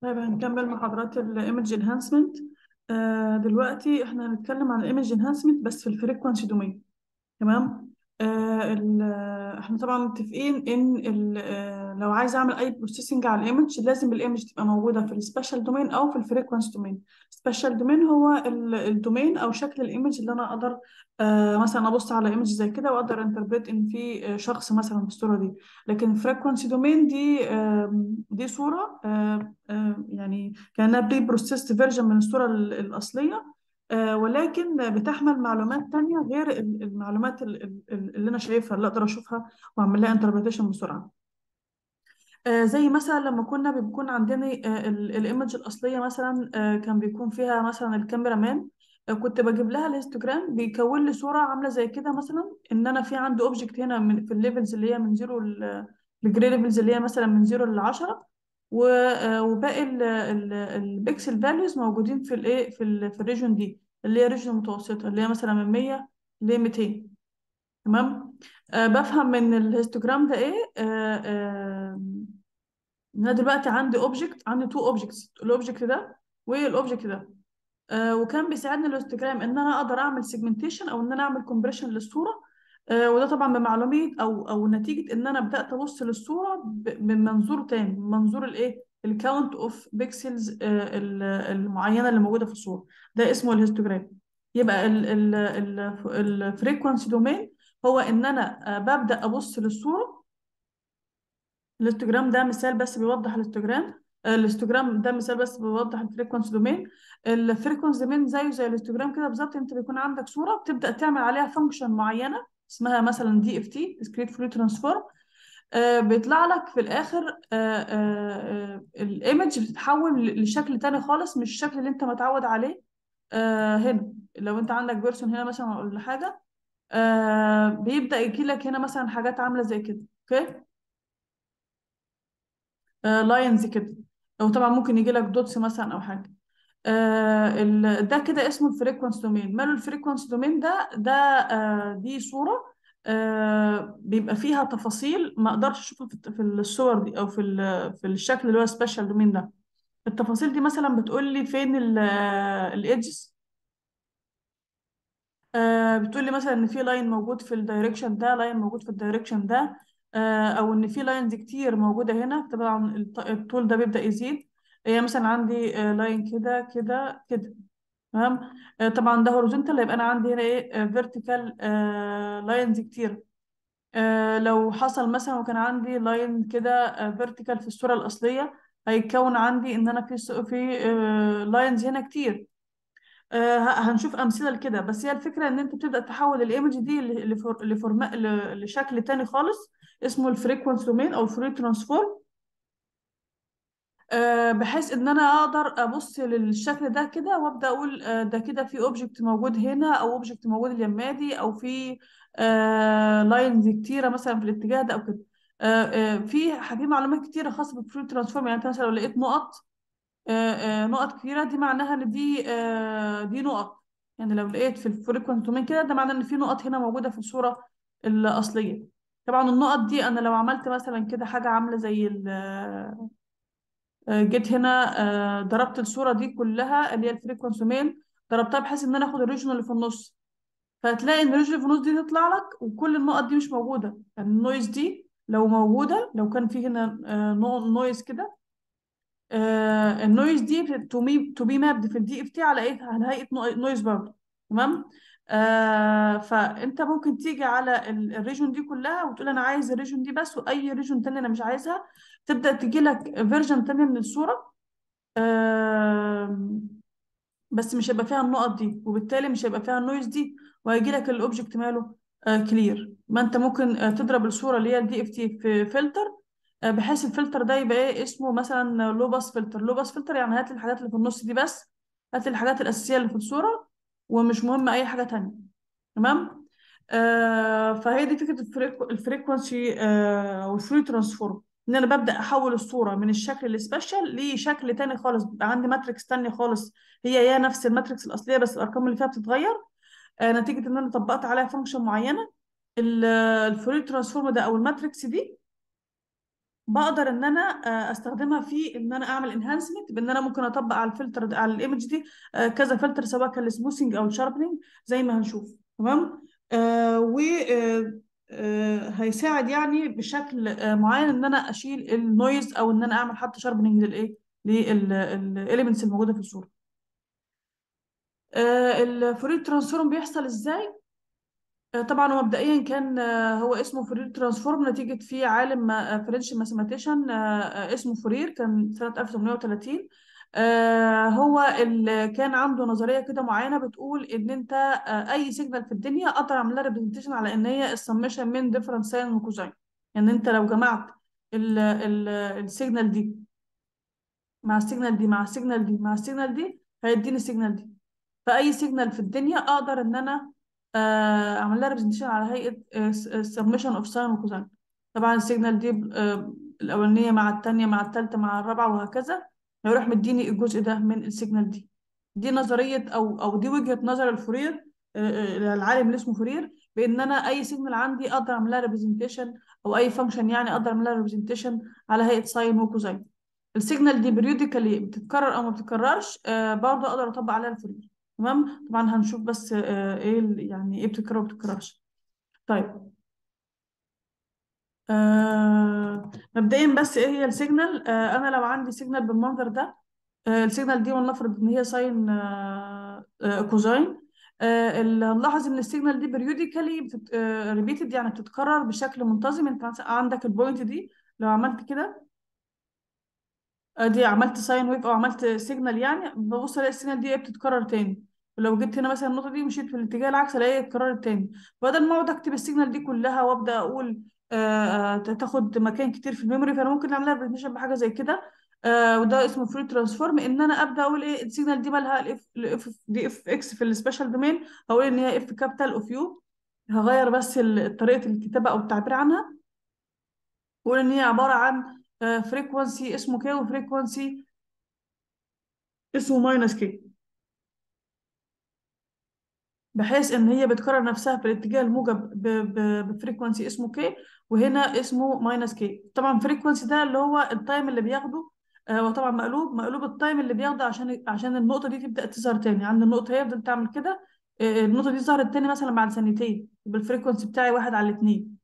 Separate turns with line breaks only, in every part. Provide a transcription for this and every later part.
طيب هنكمل مع حضرات الايمج انهانسمنت دلوقتي احنا هنتكلم عن الايمج انهانسمنت بس في الفريكوانسي دومين تمام آه، احنا طبعا متفقين ان آه، لو عايز اعمل اي بروسيسنج على الايمج لازم الايمج تبقى موجوده في السبيشال دومين او في الفريكونس دومين سبيشال دومين هو الدومين او شكل الايمج اللي انا اقدر آه، مثلا ابص على ايمج زي كده واقدر انتربريت ان في آه، شخص مثلا في الصوره دي لكن فريكونسي دومين دي دي صوره يعني كانها بري بروسيسد فيرجن من الصوره الاصليه آه، ولكن بتحمل معلومات تانية غير المعلومات اللي انا شايفها اللي اقدر اشوفها واعمل لها انتربريتيشن بسرعه آه، زي مثلا لما كنا بيكون عندنا آه، الايمج الاصليه مثلا آه، كان بيكون فيها مثلا الكاميرا مان كنت بجيب لها الانستجرام بيكون لي صوره عامله زي كده مثلا ان انا في عندي اوبجكت هنا من في الليفلز اللي هي من زيرو الجري ليفلز اللي هي مثلا من زيرو ل 10 وباقي البيكسل فاليوز موجودين في الايه في الريجن دي اللي هي ريجن متوسطه اللي هي مثلا من 100 ل 200 تمام بفهم من الهيستوجرام ده ايه انا دلوقتي عندي اوبجكت عندي تو اوبجكتس الاوبجكت ده والاوبجكت ده آه وكان بيساعدني الهيستوجرام ان انا اقدر اعمل سيجمنتيشن او ان انا اعمل كومبريشن للصوره آه وده طبعا بمعلوميه او او نتيجه ان انا بدات ابص للصوره من منظور تاني من منظور الايه الكاونت اوف بيكسلز المعينه اللي موجوده في الصوره ده اسمه الهيستوجرام يبقى الفريكونسي دومين هو ان انا آه، ببدا ابص للصوره الانستجرام ده مثال بس بيوضح الانستجرام الانستجرام آه، ده مثال بس بيوضح الفريكونس دومين الفريكونس دومين زيه زي الانستجرام كده بالظبط انت بيكون عندك صوره بتبدا تعمل عليها فانكشن معينه اسمها مثلا دي اف تي ديسكريت فلويد ترانسفورم بيطلع لك في الاخر الايمج آه، آه، بتتحول لشكل تاني خالص مش الشكل اللي انت متعود عليه هنا لو انت عندك بيرسون هنا مثلا ولا حاجه بيبدا يجي لك هنا مثلا حاجات عامله زي كده اوكي لاينز آه، كده وطبعا ممكن يجي لك دوتس مثلا او حاجه آه، ده كده اسمه الفريكونس دومين ماله الفريكونس دومين ده ده آه، دي صوره بيبقى فيها تفاصيل ما اقدرش اشوفها في الصور دي او في في الشكل اللي هو سبيشال دومين ده التفاصيل دي مثلا بتقول لي فين الايدجز بتقول لي مثلا ان في لاين موجود في الدايركشن ده لاين موجود في الدايركشن ده آه، او ان في لاينز كتير موجوده هنا طبعا الطول ده بيبدا يزيد يعني مثلا عندي لاين آه، كده كده كده تمام آه، طبعا ده هوريزونتال يبقى انا عندي هنا ايه فيرتيكال لاينز كتير لو حصل مثلا وكان عندي لاين كده فيرتيكال في الصوره الاصليه هيتكون عندي ان انا في في لاينز هنا كتير هنشوف امثله لكده بس هي الفكره ان انت بتبدا تحول الايمج دي لفورم لشكل تاني خالص اسمه الفريكونس دومين او الفورير آه، ترانسفورم بحيث ان انا اقدر ابص للشكل ده كده وابدا اقول آه، ده كده في اوبجكت موجود هنا او اوبجكت موجود اليمادي او في لاينز آه، كتيره مثلا في الاتجاه ده او كده في في معلومات كتيره خاصه بالفلويد ترانسفورم يعني انت مثلا لو لقيت نقط نقط كتيره دي معناها ان دي دي نقط يعني لو لقيت في الفريكونت دومين كده ده معناه ان في نقط هنا موجوده في الصوره الاصليه طبعا النقط دي انا لو عملت مثلا كده حاجه عامله زي آه، جيت هنا آه، ضربت الصوره دي كلها اللي هي الفريكونسي ميل ضربتها بحيث ان انا اخد الريجن اللي في النص فهتلاقي ان الريجن اللي في النص دي تطلع لك وكل النقط دي مش موجوده يعني النويز دي لو موجوده لو كان في هنا آه، نويز كده النويز دي تو بي مابد في الدي اف تي على ايه على هيئه نويز برضه تمام آه، فانت ممكن تيجي على الريجون دي كلها وتقول انا عايز الريجون دي بس واي ريجون تاني انا مش عايزها تبدا تجي لك فيرجن تاني من الصوره بس مش هيبقى فيها النقط دي وبالتالي مش هيبقى فيها النويز دي وهيجي لك الاوبجكت ماله كلير آه، ما انت ممكن آه، تضرب الصوره اللي هي الدي اف تي في فلتر بحيث الفلتر ده يبقى ايه اسمه مثلا لوباس فلتر لوباس فلتر يعني هات الحاجات اللي في النص دي بس هات الحاجات الاساسيه اللي في الصوره ومش مهم اي حاجه تانية تمام آه فهي دي فكره الفريكونسي آه والفري ترانسفورم ان انا ببدا احول الصوره من الشكل السبيشال لشكل تاني خالص بيبقى عندي ماتريكس تانية خالص هي يا نفس الماتريكس الاصليه بس الارقام اللي فيها بتتغير آه نتيجه ان انا طبقت عليها فانكشن معينه الفري ترانسفورم ده او الماتريكس دي بقدر ان انا آه، استخدمها في ان انا اعمل انهانسمنت بان انا ممكن اطبق على الفلتر ده على الايمج دي آه، كذا فلتر سواء كان السموثنج او الشاربنج زي ما هنشوف تمام آه، و هيساعد يعني بشكل معين ان انا اشيل النويز او ان انا اعمل حتى شاربنج للايه للاليمنتس الموجوده في الصوره الفوري ترانسفورم بيحصل ازاي آه، طبعا مبدئيا كان آه، هو اسمه فورير ترانسفورم نتيجة في عالم آه، فرنش ماثيماتيشن اسمه فورير كان سنة 1830 هو اللي كان عنده نظرية كده معينة بتقول إن أنت أي سيجنال في الدنيا أقدر أعملها ريبريزنتيشن على إن هي السمشن من ديفرنت ساين وكوزاين يعني أنت لو جمعت السيجنال دي مع السيجنال دي مع السيجنال دي مع السيجنال دي هيديني السيجنال دي فأي سيجنال في الدنيا أقدر إن أنا آه عمل لها ريبرزنتيشن على هيئه سبمشن اوف ساين وكوزاين طبعا السيجنال دي آه، الاولانيه مع الثانيه مع الثالثه مع الرابعه وهكذا هيروح مديني الجزء ده من السيجنال دي دي نظريه او او دي وجهه نظر الفورير آه، آه، العالم اللي اسمه فورير بان انا اي سيجنال عندي اقدر اعمل لها ريبرزنتيشن او اي فانكشن يعني اقدر اعمل لها ريبرزنتيشن على هيئه ساين وكوزاين السيجنال دي بريوديكالي بتتكرر او ما بتتكررش برضه اقدر اطبق عليها الفورير تمام طبعا هنشوف بس آه، ايه يعني ايه بتكرر وما بتكررش طيب آه مبدئيا بس ايه هي السيجنال آه انا لو عندي سيجنال بالمنظر ده آه السيجنال دي ولنفرض ان هي ساين آه، آه، كوزين هنلاحظ ان السيجنال دي بريوديكالي ريبيتد يعني بتتكرر بشكل منتظم انت عندك البوينت دي لو عملت كده دي عملت ساين ويف او عملت سيجنال يعني ببص الاقي السيجنال دي إيه بتتكرر تاني ولو جبت هنا مثلا النقطه دي ومشيت في الاتجاه العكسي الاقي الكرار التاني بدل ما اقعد اكتب السيجنال دي كلها وابدا اقول آه, آه، تاخد مكان كتير في الميموري فانا ممكن اعملها بريزنتيشن بحاجه زي كده آه وده اسمه فري ترانسفورم ان انا ابدا اقول ايه السيجنال دي مالها الاف الاف دي اف اكس في السبيشال دومين هقول ان هي اف كابيتال اوف يو هغير بس طريقه الكتابه او التعبير عنها اقول ان هي عباره عن فريكوانسي آه، اسمه كي وفريكوانسي اسمه ماينس كي بحيث ان هي بتكرر نفسها في الاتجاه الموجب بفريكونسي اسمه كي وهنا اسمه ماينس كي طبعا فريكونسي ده اللي هو التايم اللي بياخده آه، هو طبعا مقلوب مقلوب التايم اللي بياخده عشان عشان النقطه دي تبدا تظهر تاني عند النقطه هي بتفضل تعمل كده آه، النقطه دي ظهرت تاني مثلا بعد ثانيتين بالفريكونسي بتاعي واحد على الاثنين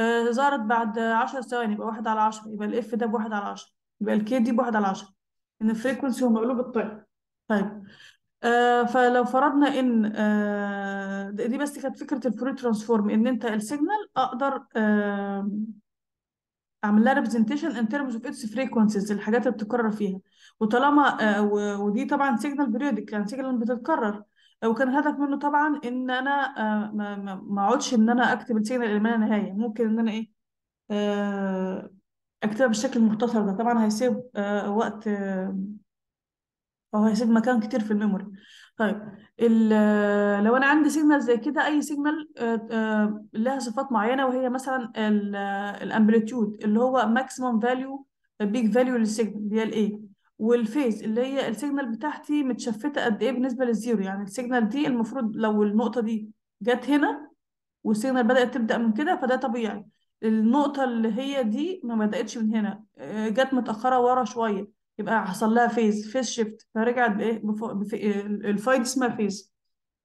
آه، ظهرت بعد 10 ثواني يبقى واحد على 10 يبقى الاف ده بواحد على 10 يبقى الكي دي بواحد على 10 ان الفريكونسي هو مقلوب التايم طيب آه، فلو فرضنا ان آه دي بس كانت فكره الفوري ترانسفورم ان انت السيجنال اقدر آه اعمل لها ريبريزنتيشن ان تيرمز اوف اتس فريكونسيز الحاجات اللي بتتكرر فيها وطالما آه، ودي طبعا سيجنال بيريودك يعني سيجنال بتتكرر آه، وكان الهدف منه طبعا ان انا ما اقعدش ان انا اكتب السيجنال الى ما نهايه ممكن ان انا ايه اكتبها بالشكل المختصر ده طبعا هيسيب وقت فهو هيسيب مكان كتير في الميموري طيب آه، لو انا عندي سيجنال زي كده اي سيجنال آه، آه، لها صفات معينه وهي مثلا الامبليتيود اللي هو ماكسيمم فاليو بيج فاليو للسيجنال اللي هي الاي والفيز اللي هي السيجنال بتاعتي متشفته قد ايه بالنسبه للزيرو يعني السيجنال دي المفروض لو النقطه دي جت هنا والسيجنال بدات تبدا من كده فده طبيعي النقطه اللي هي دي ما بداتش من هنا جت متاخره ورا شويه يبقى حصل لها فيز فيز شيفت فرجعت بايه الفايد اسمها فيز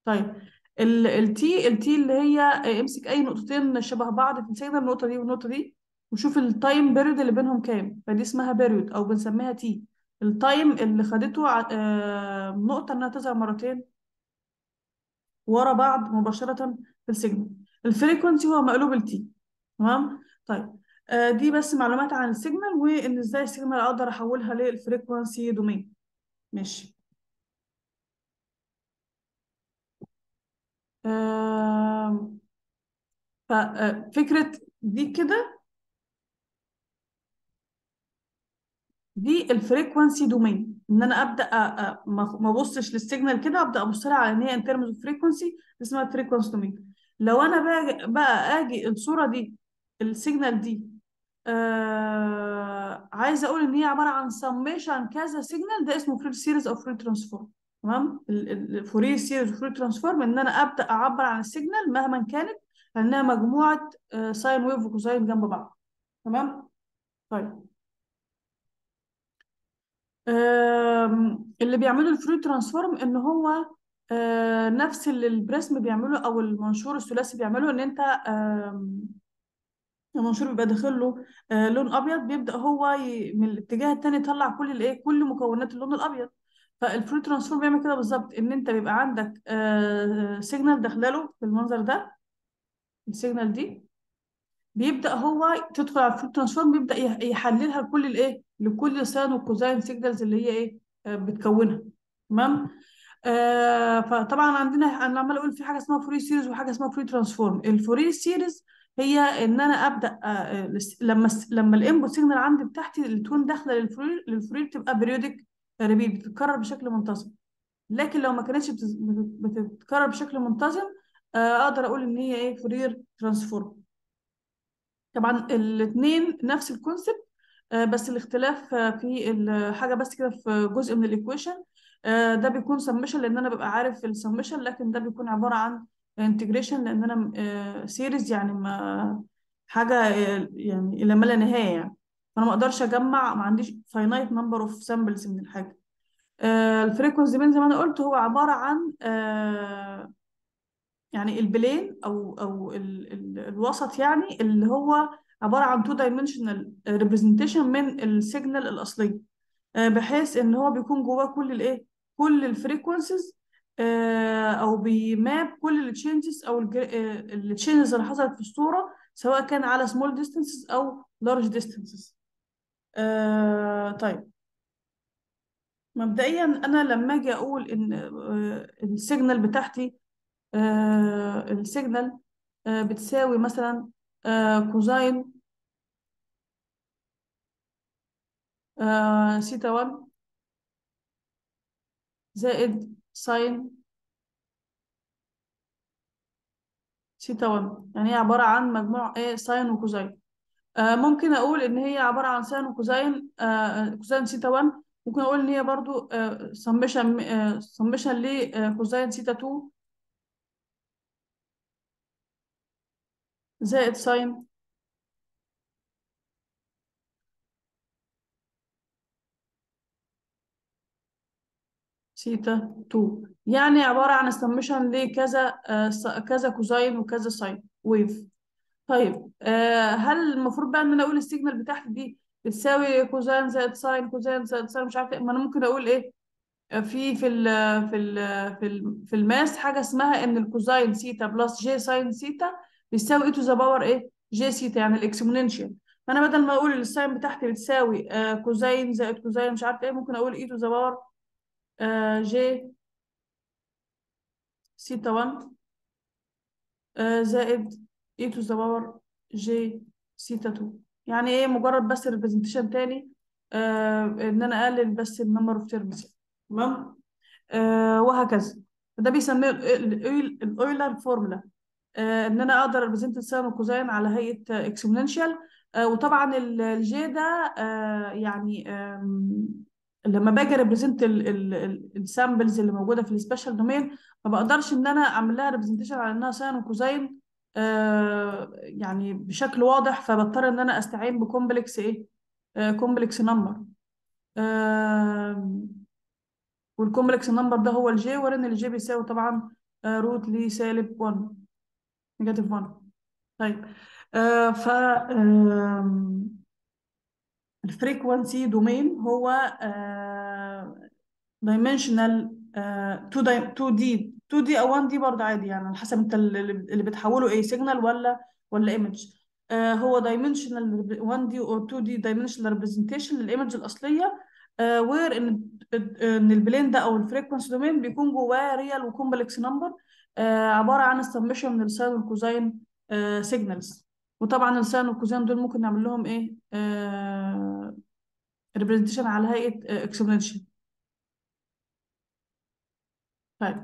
طيب التي التي اللي هي آه، امسك اي نقطتين شبه بعض تمسكنا النقطه دي والنقطه دي وشوف التايم بيريود اللي بينهم كام فدي اسمها بيريود او بنسميها تي التايم اللي خدته آه، نقطه انها تظهر مرتين ورا بعض مباشره في السيجنال الفريكونسي هو مقلوب التي تمام طيب آه، دي بس معلومات عن السيجنال وان ازاي السيجنال اقدر احولها للفريكوانسي دومين ماشي ففكرة آه، دي كده دي الفريكوانسي دومين ان انا ابدا آه، ما ابصش للسيجنال كده ابدا ابص لها على ان هي ان ترمز اوف فريكوانسي اسمها فريكوانسي دومين لو انا بقى, بقى اجي الصوره دي السيجنال دي آه عايزه اقول ان هي عباره عن سميشن كذا سيجنال ده اسمه فري سيريز او فوري ترانسفورم تمام الفوري سيريز فري ترانسفورم ان انا ابدا اعبر عن السيجنال مهما كانت لانها مجموعه آه ساين ويف وكوساين جنب بعض تمام طيب آه اللي بيعملوا الفوري ترانسفورم ان هو آه، نفس اللي البريسم بيعمله او المنشور الثلاثي بيعمله ان انت المنشور بيبقى داخل له آه، لون ابيض بيبدا هو ي... من الاتجاه الثاني يطلع كل الايه كل مكونات اللون الابيض فالفري ترانسفورم بيعمل كده بالظبط ان انت بيبقى عندك آه، سيجنال داخله له بالمنظر ده السيجنال دي بيبدا هو تدخل على الفري ترانسفورم بيبدا يحللها لكل الايه لكل سان وكوزاين سيجنالز اللي هي ايه آه، بتكونها تمام آه فطبعا عندنا انا عمال اقول في حاجه اسمها فوري سيريز وحاجه اسمها فري ترانسفورم الفوري سيريز هي ان انا ابدا آه، آه، لما لما الانبوت سيجنال عندي بتاعتي اللي تكون داخله للفرير للفرير بتبقى بيريودك ريبيت آه، بتتكرر بشكل منتظم لكن لو ما كانتش بتتكرر بشكل منتظم اقدر اقول ان هي ايه فرير ترانسفورم طبعا الاثنين نفس الكونسبت بس الاختلاف في حاجه بس كده في جزء من الايكويشن ده بيكون سمشن لان انا ببقى عارف السمشن لكن ده بيكون عباره عن انتجريشن لان انا سيريز آه، يعني ما حاجه آه، يعني الى ما لا نهايه يعني فانا ما اقدرش اجمع ما عنديش فاينايت نمبر اوف سامبلز من الحاجه آه، الفريكونسي بين زي ما انا قلت هو عباره عن يعني البلين او او الوسط يعني اللي هو عباره عن تو دايمنشنال ريبريزنتيشن من السيجنال الاصليه بحيث ان هو بيكون جواه كل الايه كل الفريكونسيز آه، او بيماب كل التشينجز او التشينجز آه، اللي حصلت في الصوره سواء كان على سمول ديستانسز او لارج آه، ديستانسز طيب مبدئيا انا لما اجي اقول ان السيجنال بتاعتي السيجنال بتساوي مثلا كوزين سيتا 1 زائد ساين سيتا 1 يعني هي عبارة عن مجموع ايه ساين وكوزين آه ممكن أقول إن هي عبارة عن ساين وكوزين آه كوزين سيتا 1 ممكن أقول إن هي برضو سمشن آه سمشن لكوزين سيتا 2 زائد ساين سيتا 2 يعني عبارة عن سمشن لكذا آه كذا كوزاين وكذا ساين ويف طيب آه هل المفروض بقى ان انا اقول السيجنال بتاعتي دي بتساوي كوزين زائد ساين كوزين زائد ساين مش عارفه ايه ما انا ممكن اقول ايه آه، في في الـ في الـ في الـ في الماس حاجه اسمها ان الكوزاين سيتا بلس جي ساين سيتا بيساوي اي تو ذا باور ايه جي سيتا يعني الاكسبوننشال فانا بدل ما اقول الساين بتاعتي بتساوي آه كوزاين زائد كوزاين مش عارفه ايه ممكن اقول اي تو ذا باور ج سيتا 1 زائد اي تو ذا باور ج سيتا 2 يعني ايه مجرد بس ريبريزنتيشن تاني آه ان انا اقلل بس النمبر اوف تيرمز تمام آه، وهكذا ده بيسميه الاويلر فورمولا آه ان انا اقدر ريبريزنت الساين والكوزين على هيئه اكسبوننشال آه وطبعا الجي ده آه يعني لما باجي ريبريزنت السامبلز اللي موجوده في السبيشال دومين ما بقدرش ان انا اعمل لها ريبريزنتيشن على انها ساين وكوزين آه، يعني بشكل واضح فبضطر ان انا استعين بكومبلكس ايه كومبلكس نمبر والكومبلكس نمبر ده هو الجي ولان الجي بيساوي طبعا روت آه، لي سالب 1 نيجاتيف 1 طيب آه، ف الفريكوانسي دومين هو دايمنشنال 2 دي 2 دي او 1 دي برضه عادي يعني على حسب انت اللي بتحوله ايه سيجنال ولا ولا ايمج آه، هو دايمنشنال 1 دي او 2 دي دايمنشنال ريبريزنتيشن للايمج الاصليه وير ان ان البلين ده او الفريكوانسي دومين بيكون جواه ريال وكومبلكس نمبر عباره عن السمشن من الساين والكوزين سيجنالز وطبعا لسان والكوزين دول ممكن نعمل لهم ايه ريبريزنتيشن آه، على هيئه اكسبوننشال آه، طيب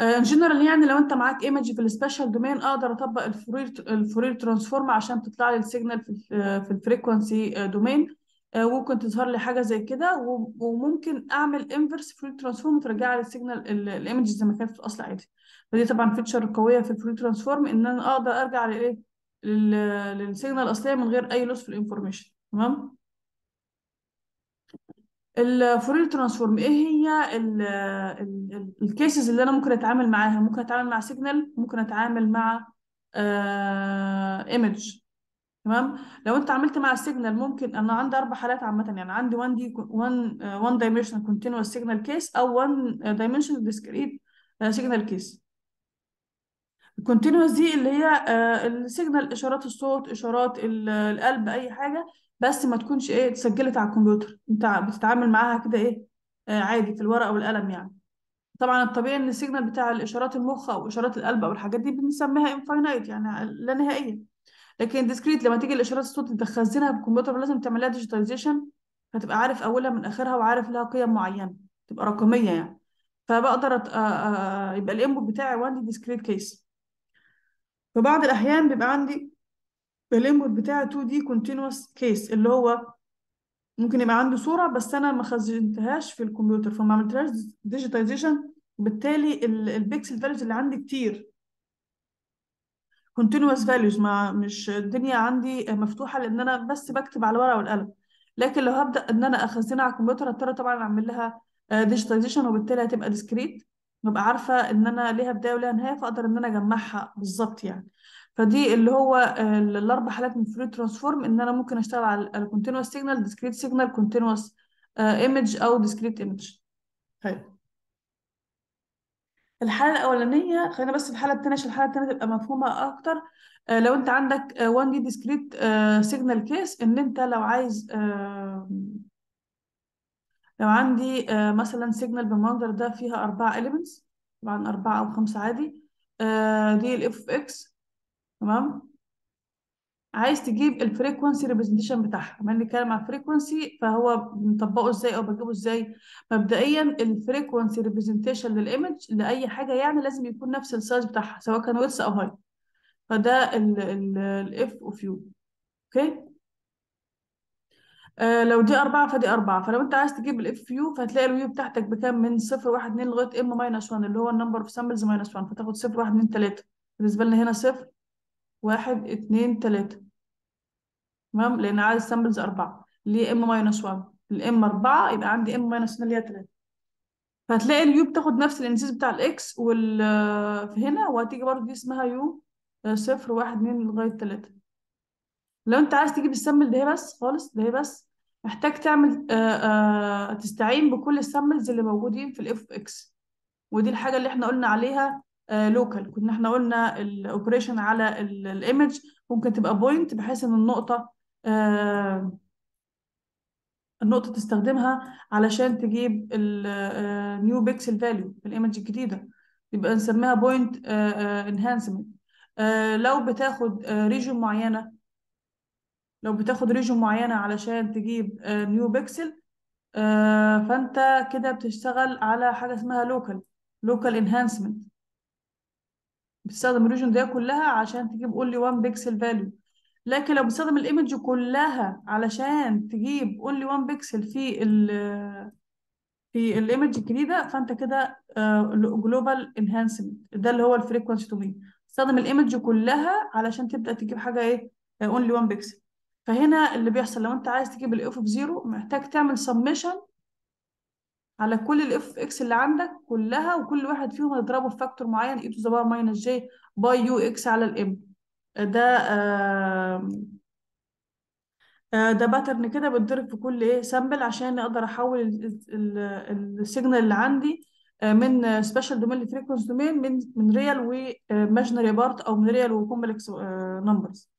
ان آه، جنرال يعني لو انت معاك ايمج في السبيشال دومين اقدر اطبق الفورير الفورير ترانسفورم عشان تطلع لي السيجنال في في الفريكوانسي دومين ممكن تظهر لي حاجه زي كده وممكن اعمل انفرس فورير ترانسفورم وترجع لي السيجنال الايمج زي ما كانت في الاصل عادي فدي طبعا فيتشر قويه في الفري ترانسفورم ان انا اقدر ارجع لايه للسيجنال الاصليه من غير اي لوس في الانفورميشن تمام الفورير ترانسفورم ايه هي الكيسز اللي انا ممكن اتعامل معاها ممكن اتعامل مع سيجنال ممكن اتعامل مع ايمج آه، تمام لو انت عملت مع السيجنال ممكن انا عندي اربع حالات عامه يعني عندي 1 دي 1 1 دايمنشنال كونتينوس سيجنال كيس او 1 دايمنشنال ديسكريت سيجنال كيس الكونتينوس دي اللي هي آه السيجنال اشارات الصوت اشارات القلب اي حاجه بس ما تكونش ايه اتسجلت على الكمبيوتر انت بتتعامل معاها كده ايه آه عادي في الورقه والقلم يعني طبعا الطبيعي ان السيجنال بتاع الاشارات المخ او اشارات القلب او الحاجات دي بنسميها انفاينايت يعني لا نهائيه لكن ديسكريت لما تيجي الاشارات الصوت انت تخزنها في الكمبيوتر لازم تعملها ديجيتاليزيشن فتبقى عارف اولها من اخرها وعارف لها قيم معينه تبقى رقميه يعني فبقدر آه، آه، آه، يبقى الانبوت بتاعي وان ديسكريت كيس في بعض الأحيان بيبقى عندي الانبوت بتاع 2 دي continuous case اللي هو ممكن يبقى عندي صورة بس أنا ما خزنتهاش في الكمبيوتر فما عملتهاش ديجيتايزيشن بالتالي البيكسل فاليوز اللي عندي كتير continuous values ما مش الدنيا عندي مفتوحة لأن أنا بس بكتب على الورقة والقلم لكن لو هبدأ إن أنا أخزنها على الكمبيوتر هضطر طبعا أعمل لها ديجيتايزيشن آه وبالتالي هتبقى ديسكريت ببقى عارفة إن أنا ليها بداية وليها نهاية فأقدر إن أنا أجمعها بالظبط يعني فدي اللي هو الأربع حالات من فلويد ترانسفورم إن أنا ممكن أشتغل على الكونتينوس سيجنال ديسكريت سيجنال كونتينوس ايمج أو ديسكريت ايمج طيب الحالة الأولانية خلينا بس الحالة التانية عشان الحالة التانية تبقى مفهومة أكتر آه، لو أنت عندك 1 دي ديسكريت سيجنال كيس إن أنت لو عايز آه، لو عندي آه، مثلا سيجنال بالمنظر ده فيها أربعة إليمنتس طبعا أربعة أو خمسة عادي آه، دي الإف أوف إكس تمام عايز تجيب الفريكونسي ريبريزنتيشن بتاعها لما نتكلم على الفريكونسي فهو بنطبقه ازاي او بجيبه ازاي مبدئيا الفريكونسي ريبريزنتيشن للايمج لاي حاجه يعني لازم يكون نفس السايز بتاعها سواء كان ويرس او هايت فده الاف اوف يو اوكي آه، لو دي أربعة فدي أربعة فلو أنت عايز تجيب الإف يو فهتلاقي الويو بتاعتك بكام من صفر واحد اتنين لغاية إم ماينس 1 اللي هو النمبر أوف سامبلز ماينس 1 فتاخد صفر واحد اتنين تلاتة بالنسبة لنا هنا صفر واحد اتنين تلاتة تمام لأن عدد السامبلز أربعة اللي هي إم ماينس 1 الإم أربعة يبقى عندي إم ماينس 1 اللي هي تلاتة فهتلاقي اليو بتاخد نفس الإنسيز بتاع الإكس وال آه، هنا وهتيجي برضه دي اسمها يو آه، صفر واحد اتنين لغاية تلاتة لو انت عايز تجيب السمل ده بس خالص ده بس محتاج تعمل آآ آه، آآ آه، تستعين بكل السملز اللي موجودين في الاف اكس ودي الحاجه اللي احنا قلنا عليها لوكال آه، كنا احنا قلنا الاوبريشن على الايمج ممكن تبقى بوينت بحيث ان النقطه النقطه تستخدمها علشان تجيب النيو بيكسل فاليو في الايمج الجديده يبقى نسميها بوينت انهانسمنت لو بتاخد ريجن معينه لو بتاخد ريجون معينة علشان تجيب نيو آه، بيكسل آه، فانت كده بتشتغل على حاجة اسمها لوكال لوكال انهانسمنت بتستخدم الريجون دي كلها عشان تجيب اونلي 1 بيكسل فاليو لكن لو بتستخدم الايمج كلها علشان تجيب اونلي 1 بيكسل في ال في الايمج الجديده فانت كده جلوبال آه، انهانسمنت ده اللي هو الفريكونسي دومين استخدم الايمج كلها علشان تبدا تجيب حاجه ايه اونلي 1 بيكسل فهنا اللي بيحصل لو انت عايز تجيب الاف اوف زيرو محتاج تعمل سميشن على كل الاف اوف اكس اللي عندك كلها وكل واحد فيهم هتضربه في فاكتور معين اي تو ذا باور ماينس جي باي يو اكس على الام ده آه, آه، ده باترن كده بتضرب في كل ايه سامبل عشان اقدر احول السيجنال اللي عندي آه، من سبيشال دومين لفريكونس دومين من من ريال وماجنري بارت او من ريال وكومبلكس نمبرز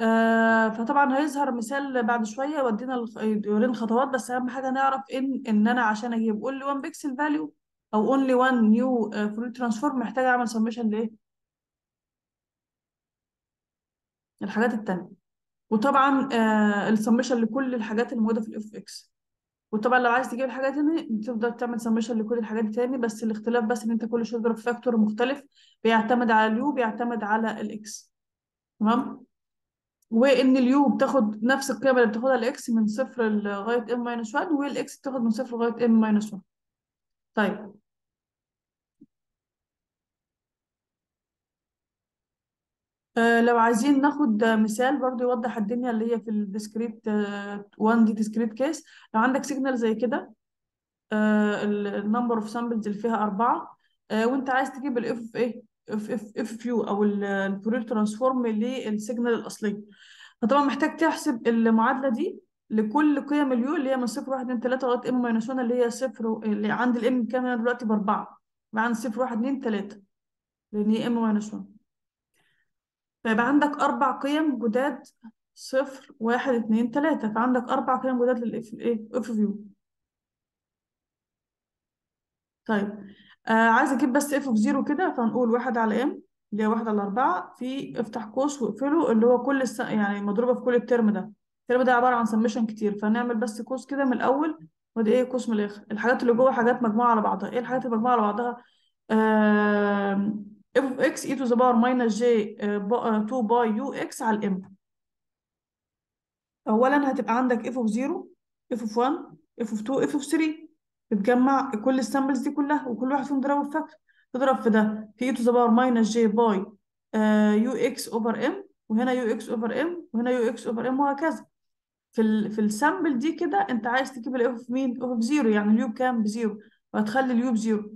آه، فطبعا هيظهر مثال بعد شويه يودينا يورينا الخطوات بس اهم حاجه نعرف ان ان انا عشان اجيب اونلي 1 بيكسل فاليو او اونلي 1 نيو فوري ترانسفورم محتاجه اعمل سميشن لايه؟ الحاجات الثانيه وطبعا آه، السميشن لكل الحاجات الموجوده في الاف اكس وطبعا لو عايز تجيب الحاجات تاني تفضل تعمل سميشن لكل الحاجات تاني بس الاختلاف بس ان انت كل شويه تضرب فاكتور مختلف بيعتمد على اليو بيعتمد على الاكس تمام وان اليو بتاخد نفس القيمه اللي بتاخدها الاكس من صفر لغايه ام ماينس 1 والاكس بتاخد من صفر لغايه ام ماينس 1 طيب آه لو عايزين ناخد مثال برضو يوضح الدنيا اللي هي في الديسكريت 1 آه، دي ديسكريت كيس لو عندك سيجنال زي كده النمبر اوف سامبلز اللي فيها اربعه آه وانت عايز تجيب الاف اوف ايه اف اف اف يو او الفورير ترانسفورم للسيجنال الاصليه فطبعا محتاج تحسب المعادله دي لكل قيم اليو اللي هي من 0 1 2 3 لغايه ام ماينس 1 اللي هي 0 اللي عند الام كام دلوقتي ب 4 يبقى عند 0 1 2 3 لان هي ام ماينس 1 فيبقى عندك اربع قيم جداد 0 1 2 3 فعندك اربع قيم جداد للايه اف يو طيب آه اجيب بس اف اوف زيرو كده فهنقول واحد على ام اللي هي واحد على أربعة في افتح قوس واقفله اللي هو كل الس... يعني مضروبة في كل الترم ده الترم ده عبارة عن سميشن كتير فهنعمل بس قوس كده من الأول ودي ايه قوس من الآخر الحاجات اللي جوه حاجات مجموعة على بعضها ايه الحاجات اللي مجموعة على بعضها اف اوف اكس اي تو ذا باور ماينس جي 2 باي يو اكس على الام أولا هتبقى عندك اف اوف 0 اف اوف 1 اف اوف 2 اف اوف 3 بتجمع كل السامبلز دي كلها وكل واحد فيهم ضربه فاكتور تضرب في ده في اي تو ذا باور ماينس جي باي يو اكس اوفر ام وهنا يو اكس اوفر ام وهنا يو اكس اوفر ام وهكذا في الـ في السامبل دي كده انت عايز تجيب الاف في مين اوف زيرو يعني اليو بكام بزيرو وهتخلي اليو بزيرو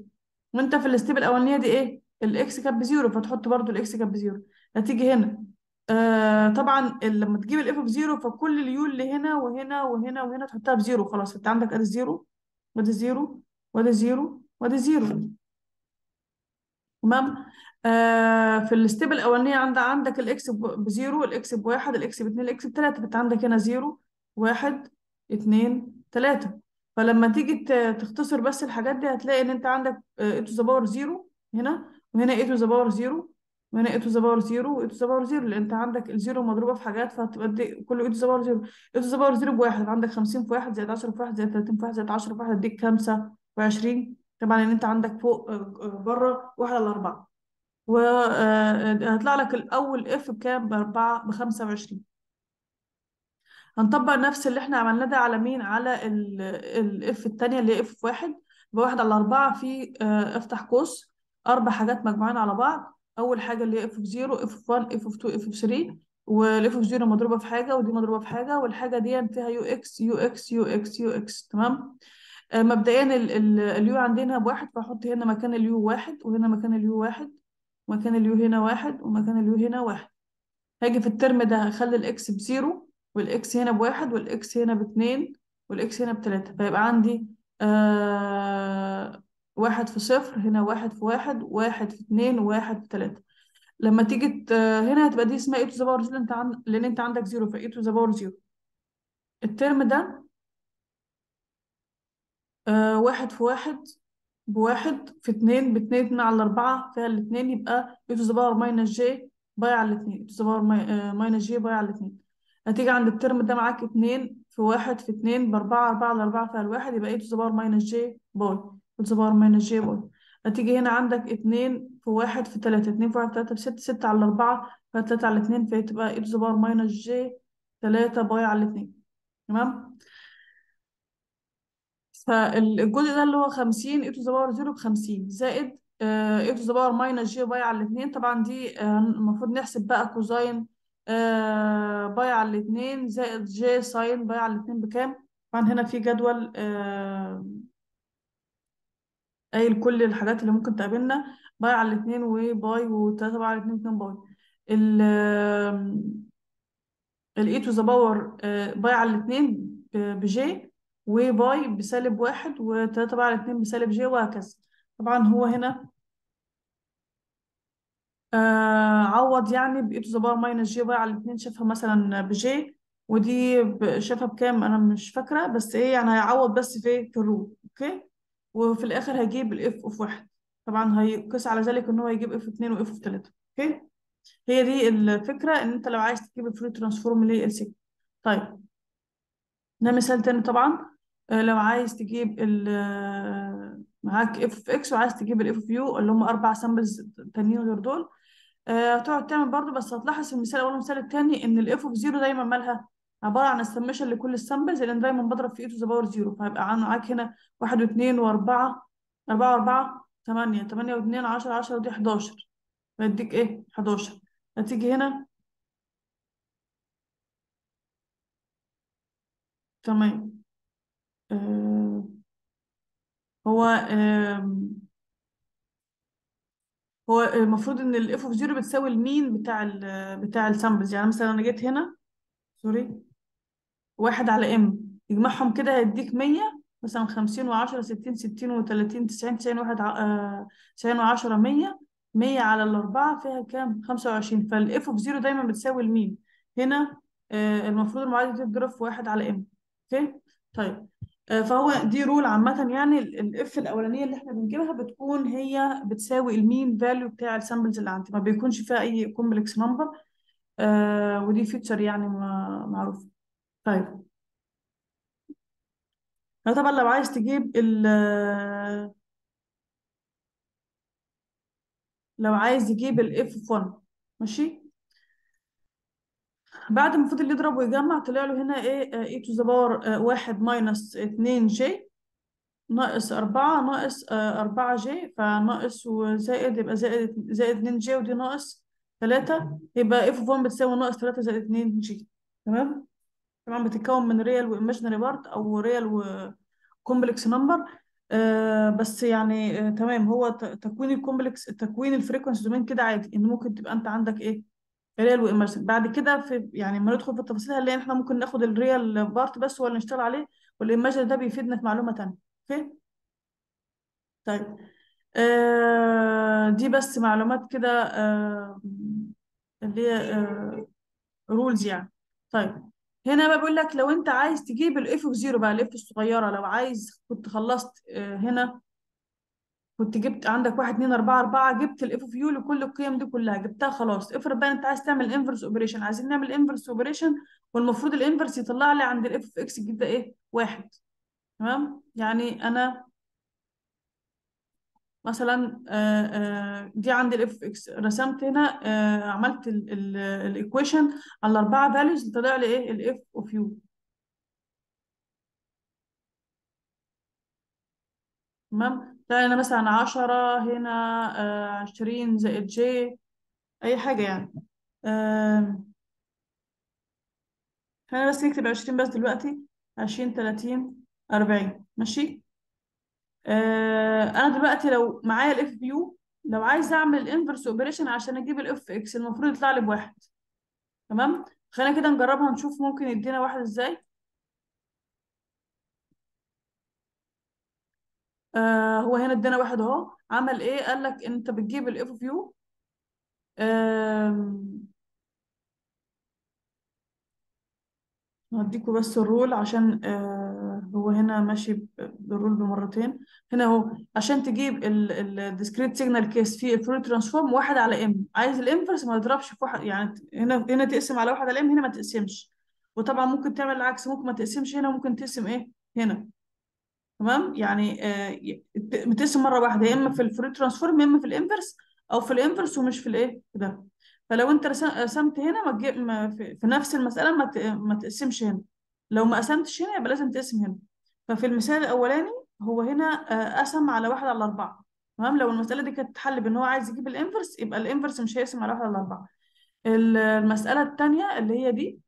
وانت في الستيب الاولانيه دي ايه الاكس كاب بزيرو فتحط برضو الاكس كاب بزيرو هتيجي هنا آه طبعا لما تجيب الاف بزيرو فكل اليو اللي هنا وهنا وهنا وهنا تحطها بزيرو خلاص انت عندك ادي زيرو وده زيرو وده زيرو وده زيرو تمام آه في الستيب الاولانيه عند عندك الاكس بزيرو الاكس بواحد الاكس باتنين الاكس بثلاثة فانت عندك هنا زيرو واحد اتنين تلاته فلما تيجي تختصر بس الحاجات دي هتلاقي ان انت عندك اي تو ذا باور زيرو هنا وهنا اي تو ذا باور زيرو ما اي ايتو ذا باور زيرو وايتو ذا باور زيرو لان انت عندك الزيرو مضروبه في حاجات فهتبقى دي كله ايتو ذا باور زيرو ايتو ذا باور زيرو بواحد عندك 50 في واحد زائد 10 في واحد زائد 30 في واحد زائد 10 في واحد هتديك 25 طبعا ان انت عندك فوق آه، آه، بره واحد على اربعه وهيطلع آه، لك الاول اف بكام ب 4 ب 25 هنطبق نفس اللي احنا عملناه ده على مين على الاف الثانيه اللي هي اف واحد بواحد على اربعه في افتح قوس اربع حاجات مجموعين على بعض اول حاجه اللي هي اف اوف 0 اف اوف 1 اف اوف 2 اف اوف 3 والاف اوف 0 مضروبه في حاجه ودي مضروبه في حاجه والحاجه دي فيها يو اكس يو اكس يو اكس يو اكس تمام آه، مبدئيا اليو عندنا بواحد فاحط هنا مكان اليو واحد وهنا مكان اليو واحد ومكان اليو هنا واحد ومكان اليو هنا واحد هاجي في الترم ده هخلي الاكس بزيرو والاكس هنا بواحد والاكس هنا باتنين والاكس هنا بتلاتة فيبقى عندي آه واحد في صفر هنا واحد في واحد واحد في اتنين واحد في تلاتة لما تيجي هنا هتبقى دي اسمها اي تو ذا باور لان انت لان انت عندك زيرو فاي تو ذا باور زيرو الترم ده آه واحد في واحد بواحد في اتنين باتنين اتنين على اربعة فيها الاتنين يبقى اي تو ذا باور ماينس جي باي على الاتنين اي تو ذا باور ماينس جي باي على الاتنين هتيجي عند الترم ده معاك اتنين في واحد في اتنين باربعة اربعة على اربعة فيها الواحد يبقى اي تو ذا باور ماينس جي باي الزبار مانجيبل هتيجي هنا عندك اتنين في واحد في تلاتة اتنين في واحد في تلاتة في ستة ستة على أربعة فتلاتة على اتنين فتبقى إيه زبار ماينس جي تلاتة باي على اتنين تمام فالجزء ده اللي هو خمسين إكس ايه 0 زيرو بخمسين زائد إكس آه، ايه باور ماينس جي باي على 2 طبعا دي آه، المفروض نحسب بقى كوزاين آه، باي على الاتنين زائد جي ساين باي على الاتنين بكام طبعا هنا في جدول قايل كل الحاجات اللي ممكن تقابلنا باي على الاتنين وباي وتلاتة باي على الاتنين اتنين باي ال ال اي تو ذا باور باي على الاتنين بجي وباي بسالب واحد وتلاتة باي على الاتنين بسالب جي وهكذا طبعا هو هنا آه عوض يعني باي تو ذا باور ماينس جي باي على الاتنين شافها مثلا بجي ودي شافها بكام انا مش فاكره بس ايه يعني هيعوض بس في في الروت اوكي وفي الاخر هيجيب الاف اوف واحد طبعا هيقيس على ذلك ان هو هيجيب اف اتنين واف اوف تلاته اوكي هي دي الفكره ان انت لو عايز تجيب الفري ترانسفورم لل سيجما طيب ده مثال تاني طبعا آه، لو عايز تجيب ال آه، معاك اف اوف اكس وعايز تجيب الاف اوف يو اللي هم اربع سامبلز تانيين غير دول آه، هتقعد تعمل برضه بس هتلاحظ في المثال الاول والمثال التاني ان الاف اوف زيرو دايما مالها عباره عن السمشن لكل السامبلز لان دايما بضرب في اي تو ذا باور زيرو فهيبقى معاك هنا واحد واثنين واربعه اربعه واربعه تمانية تمانية واثنين عشرة عشرة ودي حداشر فيديك ايه حداشر هتيجي هنا تمام آه هو آه هو المفروض ان الاف اوف زيرو بتساوي المين بتاع بتاع السامبلز يعني مثلا انا جيت هنا سوري واحد على ام يجمعهم كده هيديك 100 مثلا 50 و10 60 60 و30 90 90 واحد 90 و10 100 100 على الأربعة فيها كام؟ 25 فالإف أوف زيرو دايما بتساوي المين هنا آه، المفروض المعادلة تتضرب في واحد على ام أوكي؟ طيب آه، فهو دي رول عامة يعني الإف الأولانية اللي إحنا بنجيبها بتكون هي بتساوي المين فاليو بتاع السامبلز اللي عندي ما بيكونش فيها أي كومبلكس نمبر آه، ودي فيتشر يعني معروفة طيب لو طبعا لو عايز تجيب ال لو عايز يجيب f 1 ماشي بعد ما فضل يضرب ويجمع طلع له هنا ايه اي تو ذا باور واحد ماينس اتنين جي ناقص أربعة ناقص آه، أربعة جي فناقص وزائد يبقى زائد زائد اتنين جي ودي ناقص تلاتة يبقى اف 1 بتساوي ناقص تلاتة زائد اتنين جي تمام طبعا بتتكون من ريال وايماجينري بارت او ريال وكومبلكس نمبر بس يعني آه، تمام هو تكوين الكومبلكس تكوين الفريكونسي دومين كده عادي ان ممكن تبقى انت عندك ايه ريال وايماجينري بعد كده في يعني لما ندخل في التفاصيل هنلاقي ان احنا ممكن ناخد الريال بارت بس هو اللي نشتغل عليه والايماجينري ده بيفيدنا في معلومه ثانيه اوكي طيب آه، دي بس معلومات كده آه، اللي هي رولز يعني طيب هنا بقول لك لو انت عايز تجيب الاف اوف زيرو بقى الاف الصغيره لو عايز كنت خلصت آه، هنا كنت جبت عندك واحد اتنين اربعة اربعة جبت الاف اوف يو لكل القيم دي كلها جبتها خلاص افرض بقى انت عايز تعمل انفرس اوبريشن عايزين نعمل انفرس اوبريشن والمفروض الانفرس يطلع لي عند الاف اوف اكس الجديد ايه؟ واحد تمام يعني انا مثلا دي آه، آه، عندي الاف اكس رسمت هنا آه، عملت الايكويشن على الاربعه فاليوز طلع لي ايه الاف اوف يو تمام طلع لنا مثلا 10 هنا 20 زائد جي اي حاجه يعني خلينا بس نكتب 20 بس دلوقتي 20 30 40 ماشي آه، انا دلوقتي لو معايا الاف بيو لو عايزه اعمل الانفرس اوبريشن عشان اجيب الاف اكس المفروض يطلع لي بواحد تمام خلينا كده نجربها نشوف ممكن يدينا واحد ازاي آه هو هنا ادينا واحد اهو عمل ايه قال لك انت بتجيب الاف اوف يو آه هديكوا بس الرول عشان آه هو هنا ماشي بالرول بمرتين هنا اهو عشان تجيب الديسكريت سيجنال كيس في الفورير ترانسفورم واحد على ام عايز الانفرس ما تضربش في واحد يعني هنا هنا تقسم على واحد على ام هنا ما تقسمش وطبعا ممكن تعمل العكس ممكن ما تقسمش هنا وممكن تقسم ايه هنا تمام يعني آه بتقسم مره واحده يا اما في الفورير ترانسفورم يا اما في الانفرس او في الانفرس ومش في الايه ده فلو انت رسمت هنا ما في, نفس المساله ما ما تقسمش هنا لو ما قسمتش هنا يبقى لازم تقسم هنا ففي المثال الاولاني هو هنا آه، قسم على واحد على اربعه تمام لو المساله دي كانت تحل بان هو عايز يجيب الانفرس يبقى الانفرس مش هيقسم على واحد على اربعه المساله الثانيه اللي هي دي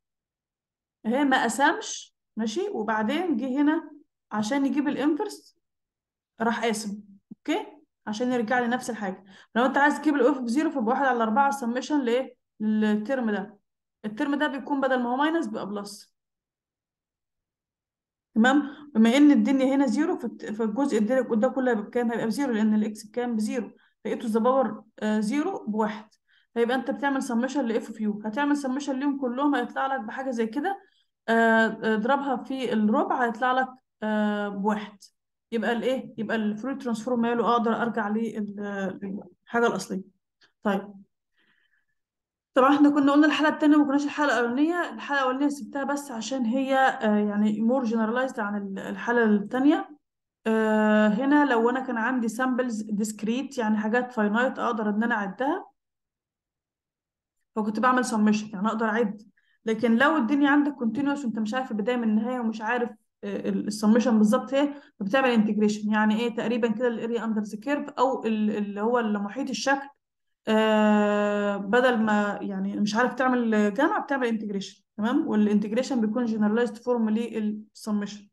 هي ما قسمش ماشي وبعدين جه هنا عشان يجيب الانفرس راح قاسم اوكي عشان يرجع لي نفس الحاجه لو انت عايز تجيب الاف بزيرو فيبقى واحد على اربعه سميشن لايه للترم ده الترم ده بيكون بدل ما هو ماينس بيبقى بلس تمام بما ان الدنيا هنا زيرو فالجزء الديرك ده كله بكام هيبقى بزيرو لان الاكس بكام بزيرو لقيته ذا باور زيرو بواحد فيبقى انت بتعمل سميشن لاف اوف يو هتعمل سميشن ليهم كلهم هيطلع لك بحاجه زي كده آه، آه، اضربها في الربع هيطلع لك آه، بواحد يبقى الايه يبقى الفلويد ترانسفورم ماله اقدر ارجع للحاجه الاصليه طيب طبعا احنا كنا قلنا الحلقه الثانيه ما كناش الحلقه الاولانيه الحلقه الاولانيه سبتها بس عشان هي آه، يعني مور جنرالايزد عن الحلقه الثانيه آه، هنا لو انا كان عندي سامبلز ديسكريت يعني حاجات فاينايت اقدر ان انا اعدها فكنت بعمل سمشن يعني اقدر اعد لكن لو الدنيا عندك كونتينوس وانت مش عارف البدايه من النهايه ومش عارف السمشن بالظبط ايه فبتعمل انتجريشن يعني ايه تقريبا كده الاريا اندر ذا كيرف او اللي هو المحيط الشكل آه، بدل ما يعني مش عارف تعمل جامعه بتعمل انتجريشن تمام والانتجريشن بيكون جنرالايزد فورم للسمشن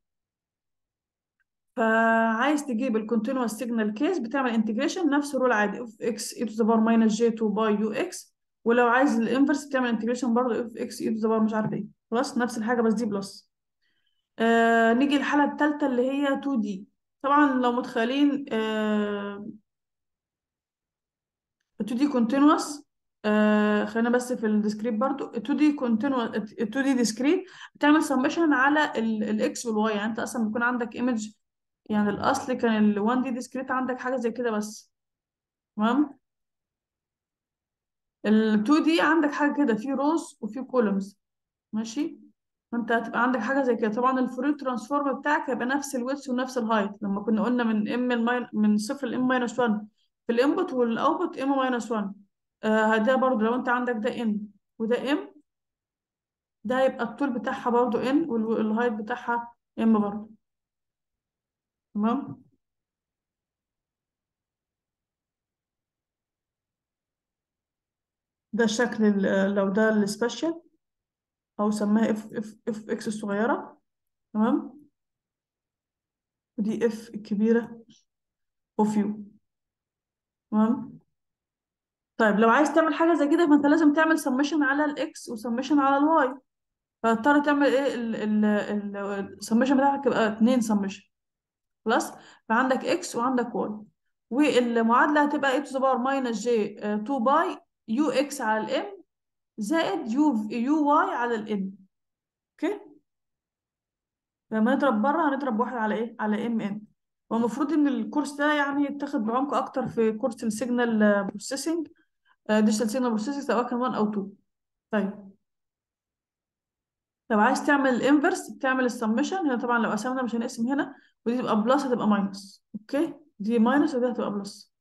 فعايز تجيب الكونتينوس سيجنال كيس بتعمل انتجريشن نفس الرول عادي اوف اكس اي تو ذا باور ماينس جي 2 باي يو اكس ولو عايز الانفرس بتعمل انتجريشن برضه اوف اكس اي تو ذا باور مش عارف ايه بلس نفس الحاجه بس دي بلس آه نيجي الحالة التالتة اللي هي 2D طبعا لو متخيلين آه 2D continuous آه خلينا بس في الديسكريت برضو 2D continuous 2D discrete بتعمل summation على الاكس والواي يعني انت اصلا بيكون عندك image يعني الاصل كان ال 1D discrete عندك حاجة زي كده بس تمام ال 2D عندك حاجة كده في rows وفي columns ماشي فانت هتبقى عندك حاجه زي كده طبعا الفورير ترانسفورم بتاعك هيبقى نفس الويتس ونفس الهايت لما كنا قلنا من ام من صفر لام ماينس 1 في الانبوت والاوتبوت ام ماينس 1 آه ده برضو لو انت عندك ده ان وده ام ده هيبقى الطول بتاعها برضو ان والهايت بتاعها ام برضو تمام ده شكل لو ده السبيشال أو سماها اف اف اف اكس الصغيرة تمام ودي اف الكبيرة اوف يو تمام طيب لو عايز تعمل حاجة زي كده فأنت لازم تعمل سميشن على الإكس وسميشن على الواي فهتضطر تعمل إيه سميشن بتاعك يبقى اتنين سميشن خلاص فعندك إكس وعندك واي والمعادلة هتبقى إيه تو ذا باور ماينس جي 2 باي يو إكس على الإم زائد يو يو واي على الام اوكي لما نضرب بره هنضرب واحد على ايه على ام ان والمفروض ان الكورس ده يعني يتاخد بعمق اكتر في كورس السيجنال بروسيسنج ديجيتال سيجنال بروسيسنج سواء كان 1 او 2 طيب لو عايز تعمل الانفرس بتعمل السمشن هنا طبعا لو قسمنا مش هنقسم هنا ودي تبقى بلس هتبقى ماينس اوكي دي ماينس ودي هتبقى بلس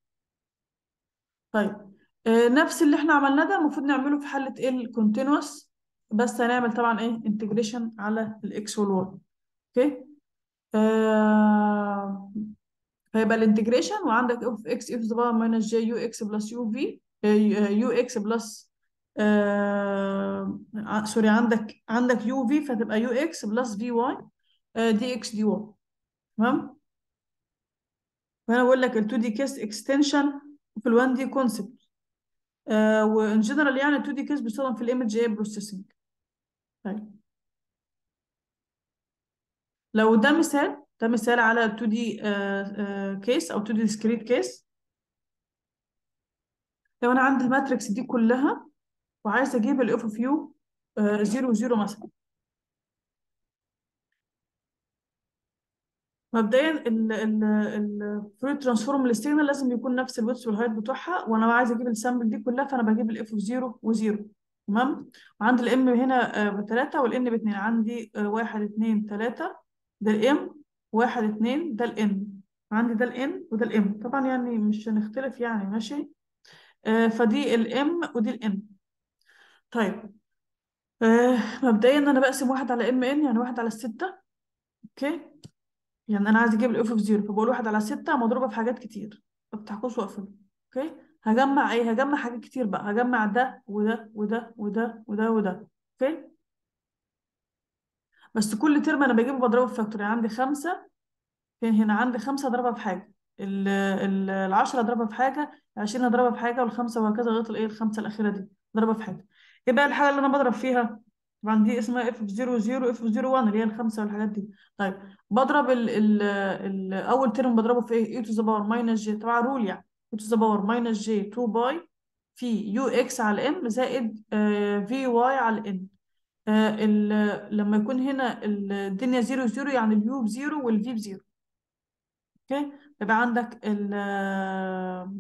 طيب آه، نفس اللي احنا عملناه ده المفروض نعمله في حالة ايه الكونتينوس بس هنعمل طبعا ايه انتجريشن على الاكس والواي اوكي فيبقى فيبقى الانتجريشن وعندك اوف اكس اف باور ماينس جي يو اكس بلس يو في يو اكس بلس سوري عندك عندك يو في فتبقى يو اكس بلس في واي دي اكس دي واي تمام فانا بقول لك ال2 دي كيس اكستنشن في ال1 دي كونسبت آه، وان جنرال يعني 2 دي كيس بيستخدم في الايمج اي بروسيسنج طيب لو ده مثال ده مثال على 2 دي كيس او 2 دي ديسكريت كيس لو انا عندي الماتريكس دي كلها وعايز اجيب الاف اوف يو 0 0 مثلا مبدئيا ال ال الفلويد ترانسفورم للسيجنال لازم يكون نفس الويتس والهايت بتوعها وانا عايز اجيب السامبل دي كلها فانا بجيب الاف اوف 0 و0 تمام وعند الام هنا آه، بثلاثة والان 2 عندي آه، واحد اثنين ثلاثة ده الام واحد اثنين ده الان عندي ده الان وده الام طبعا يعني مش هنختلف يعني ماشي آه، فدي الام ودي الان طيب مبدئيا انا بقسم واحد على ام ان يعني واحد على 6 اوكي يعني انا عايز اجيب الاف اوف 0 فبقول 1 على 6 مضروبه في حاجات كتير ما بتحكوش واقفه اوكي هجمع ايه هجمع حاجات كتير بقى هجمع ده وده وده وده وده وده اوكي بس كل ترم انا بجيبه بضربه في فاكتور يعني عندي 5 هنا عندي 5 اضربها في حاجه ال ال 10 اضربها في حاجه ال 20 اضربها في حاجه وال 5 وهكذا لغايه الايه الخمسه الاخيره دي اضربها في حاجه ايه بقى الحاجه اللي انا بضرب فيها طبعا دي اسمها اف زيرو زيرو اف زيرو اللي هي الخمسه والحاجات دي طيب بضرب ال ال ال اول ترم بضربه في ايه؟ اي تو ذا باور ماينس جي تبع رول يعني اي تو ذا باور ماينس جي 2 باي في يو اكس على الام زائد في آه، واي على آه، ال لما يكون هنا الدنيا زيرو زيرو يعني اليو بزيرو والفي 0 اوكي يبقى عندك ال آه،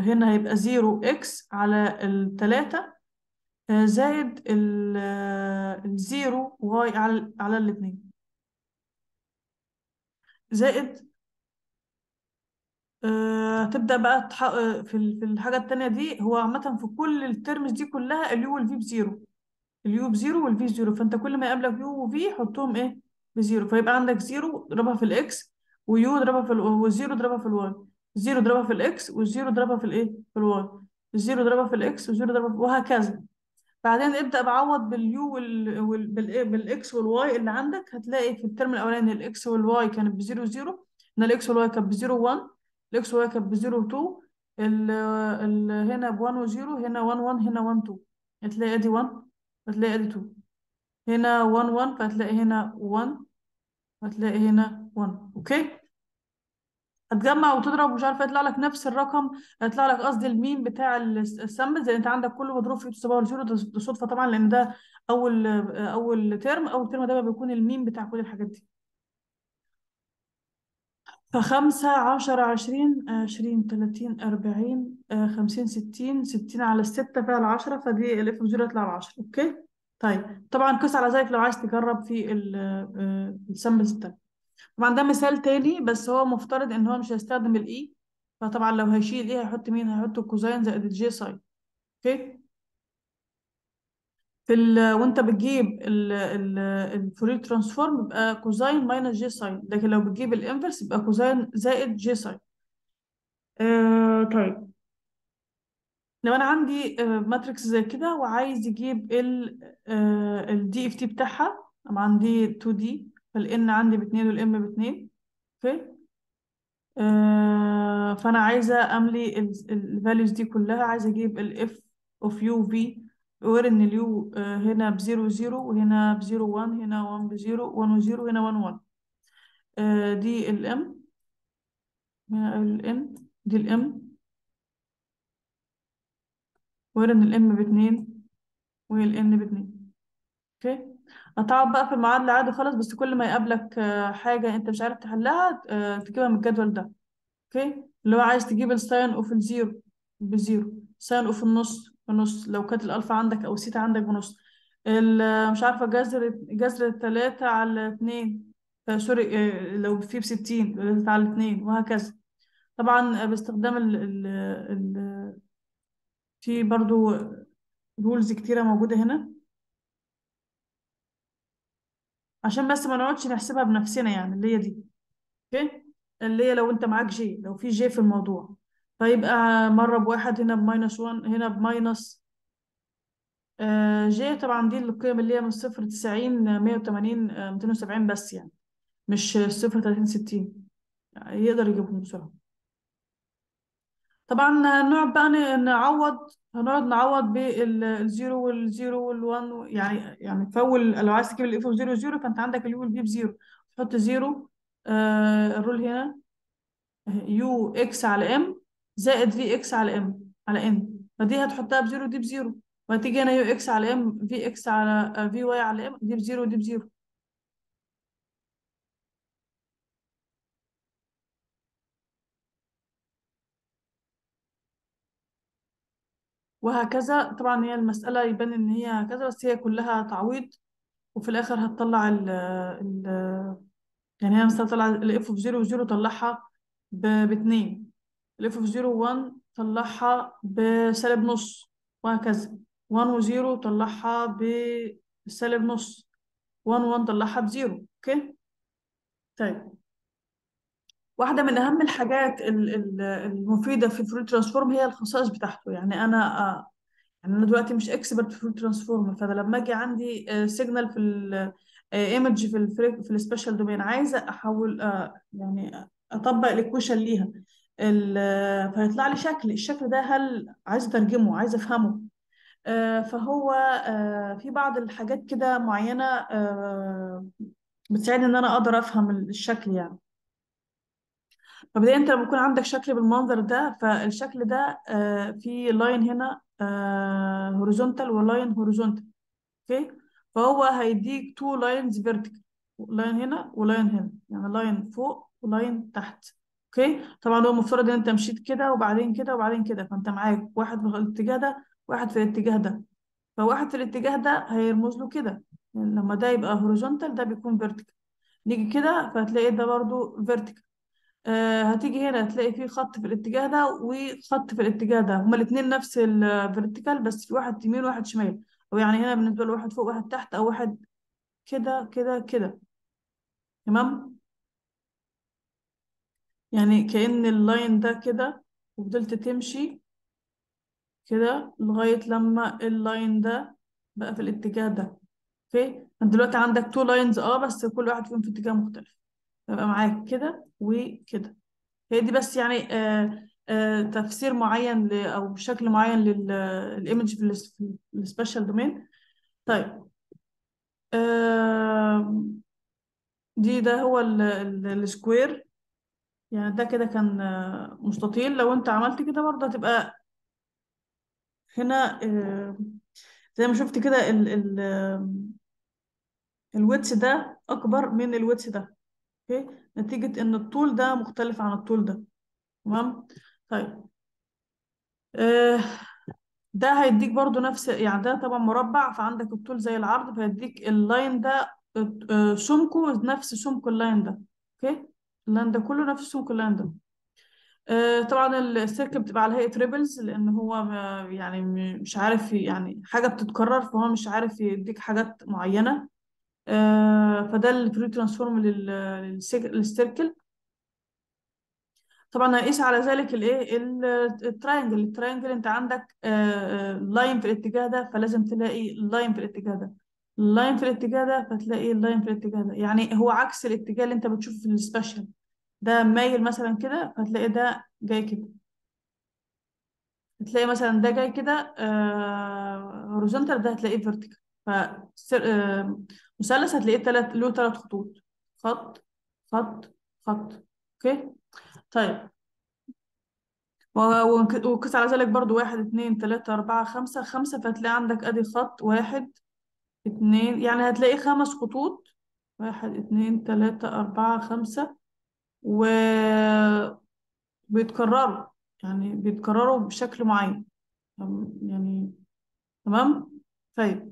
هنا هيبقى زيرو اكس على التلاتة آه، زائد الزيرو آه، واي على على زائد هتبدأ آه، بقى في في الحاجة الثانيه دي هو عامة في كل الترمز دي كلها اليو والفي بزيرو اليو بزيرو والفي بزيرو فانت كل ما يقابلك يو وفي حطهم ايه بزيرو فيبقى عندك زيرو اضربها في الاكس ويو اضربها في وزيرو اضربها في الواي زيرو اضربها في الاكس وزيرو اضربها في الايه في الواي زيرو اضربها في الاكس وزيرو إيه؟ اضربها في... وهكذا بعدين ابدا بعوض باليو وال بالاكس والواي اللي عندك هتلاقي في الترم الاولاني الاكس والواي كانت ب 0 0 ان الاكس والواي كانت ب 0 1 الاكس والواي كانت ب 0 2 ال ال هنا ب 1 و 0 هنا 1 1 هنا 1 2 هتلاقي ادي 1 هتلاقي ادي 2 هنا 1 1 فهتلاقي هنا 1 هتلاقي هنا 1 اوكي okay. هتجمع وتضرب ومش عارفه يطلع لك نفس الرقم هيطلع لك قصدي الميم بتاع السامبلز زي انت عندك كله مضروب في 7 0 ده صدفه طبعا لان ده اول اول ترم اول ترم ده بيكون الميم بتاع كل الحاجات دي فخمسة عشر عشرين عشرين تلاتين أربعين خمسين ستين ستين على الستة فعل عشرة فدي الإف بزيرو يطلع عشرة أوكي طيب طبعا قس على ذلك لو عايز تجرب في آه، السامبلز التانية طبعا ده مثال تاني بس هو مفترض ان هو مش هيستخدم الاي e. فطبعا لو هيشيل ايه هيحط مين هيحط الكوزين زائد الجي ساين اوكي في ال وانت بتجيب الفوري ترانسفورم يبقى كوزين ماينس جي ساين لكن لو بتجيب الانفرس يبقى كوزين زائد جي ساين آه طيب لو انا عندي ماتريكس آه، زي كده وعايز يجيب ال دي اف تي بتاعها طبعا دي 2 دي فالإن عندي باتنين والإم باتنين اوكي آه، فانا عايزه املي الـ values دي كلها عايزه اجيب الاف اوف يو في غير ان الـ U آه، هنا بـ 0 0 وهنا بـ 0 1 هنا 1 بـ 0 1 و 0 هنا 1 و 1 دي الـ M الـ N دي الـ M غير ان الام ب 2 والـ N ب 2 اوكي okay. هتقعد بقى في المعادلة عادي خالص بس كل ما يقابلك آه، حاجة انت مش عارف تحلها آه، تجيبها من الجدول ده اوكي اللي هو عايز تجيب الساين اوف الزيرو بزيرو ساين اوف النص بنص لو كانت الالفا عندك او سيتا عندك بنص آه، مش عارفة جذر جذر التلاتة على اتنين سوري لو في بستين تلاتة على اتنين وهكذا طبعا باستخدام ال ال ال في برضو رولز كتيرة موجودة هنا عشان بس ما نقعدش نحسبها بنفسنا يعني اللي هي دي اوكي اللي هي لو انت معاك جي لو في جي في الموضوع فيبقى آه، مره بواحد هنا بماينس 1 هنا بماينس جي آه، طبعا دي القيم اللي هي من صفر 90 180 270 بس يعني مش صفر 30 60 يعني يقدر يجيبهم بسرعه طبعا نقعد بقى نعوض هنقعد نعوض بال0 وال0 وال1 يعني يعني في اول لو عايز تجيب الاف 0 0 فانت عندك اليو والفي ب0 تحط 0 آه، الرول هنا يو اكس على ام زائد في اكس على ام على ان فدي هتحطها ب0 دي ب0 وهتيجي هنا يو اكس على ام في اكس على في آه، واي على ام دي ب0 دي ب0 وهكذا طبعا هي المسألة يبان إن هي هكذا بس هي كلها تعويض وفي الآخر هتطلع ال ال يعني هي مثلا f of أوف زيرو زيرو طلعها باتنين of أوف زيرو وان طلعها بسالب نص وهكذا وان وزيرو طلعها بسالب نص وان وان طلعها بزيرو أوكي طيب واحدة من أهم الحاجات المفيدة في فروت ترانسفورم هي الخصائص بتاعته يعني أنا آه، يعني أنا دلوقتي مش إكسبرت في فروت ترانسفورم فلما أجي عندي سيجنال آه، في ايمج آه، في الـ في السبيشال دومين عايزة أحول يعني أطبق الإكويشن ليها فيطلع لي شكل الشكل ده هل عايز أترجمه عايز أفهمه فهو في بعض الحاجات كده معينة بتساعدني إن أنا أقدر أفهم الشكل يعني فبداية انت لما يكون عندك شكل بالمنظر ده فالشكل ده آه في لاين هنا هوريزونتال ولاين هوريزونتال اوكي فهو هيديك تو لاينز فيرتيكال لاين هنا ولاين هنا يعني لاين فوق ولاين تحت اوكي طبعا هو المفترض ان انت مشيت كده وبعدين كده وبعدين كده فانت معاك واحد في الاتجاه ده واحد في الاتجاه ده فواحد في الاتجاه ده هيرمز له كده يعني لما ده يبقى هوريزونتال ده بيكون فيرتيكال نيجي كده فهتلاقي ده برضو فيرتيكال آه، هتيجي هنا هتلاقي في خط في الاتجاه ده وخط في الاتجاه ده هما الاتنين نفس الفيرتيكال بس في واحد يمين وواحد شمال او يعني هنا بالنسبه لواحد فوق واحد تحت او واحد كده كده كده تمام يعني كأن اللاين ده كده وفضلت تمشي كده لغاية لما اللاين ده بقى في الاتجاه ده اوكي دلوقتي عندك تو لاينز اه بس كل واحد فيهم في اتجاه مختلف يبقى معاك كده وكده هي دي بس يعني آه آه تفسير معين ل او شكل معين للايمج في السبيشال دومين طيب آه، دي ده هو السكوير يعني ده كده كان آه، مستطيل لو انت عملت كده برضه هتبقى هنا آه، زي ما شفت كده ال ال الويتس ده اكبر من الويتس ده اوكي نتيجة ان الطول ده مختلف عن الطول ده تمام طيب آه ده هيديك برضو نفس يعني ده طبعا مربع فعندك الطول زي العرض فهيديك اللاين ده آه، سمكه نفس سمك اللاين ده اوكي اللاين ده كله نفس سمك اللاين ده آه طبعا السيركل بتبقى على هيئة ريبلز لان هو يعني مش عارف يعني حاجة بتتكرر فهو مش عارف يديك حاجات معينة آه، فده الفري ترانسفورم للسيركل طبعا هقيس على ذلك الايه التراينجل التراينجل انت عندك آه، آه، لاين في الاتجاه ده فلازم تلاقي لاين في الاتجاه ده لاين في الاتجاه ده فتلاقي لاين في الاتجاه ده يعني هو عكس الاتجاه اللي انت بتشوفه في السبيشال ده مايل مثلا كده فتلاقي ده جاي كده هتلاقي مثلا ده جاي كده هوريزونتال ده هتلاقيه فيرتيكال فمثلث آه، هتلاقيه تلات له تلات خطوط خط خط خط اوكي طيب وقس على ذلك برضو واحد اتنين تلاتة أربعة خمسة خمسة فهتلاقي عندك أدي خط واحد اتنين يعني هتلاقي خمس خطوط واحد اتنين تلاتة أربعة خمسة و بيتكرروا يعني بيتكرروا بشكل معين يعني تمام طيب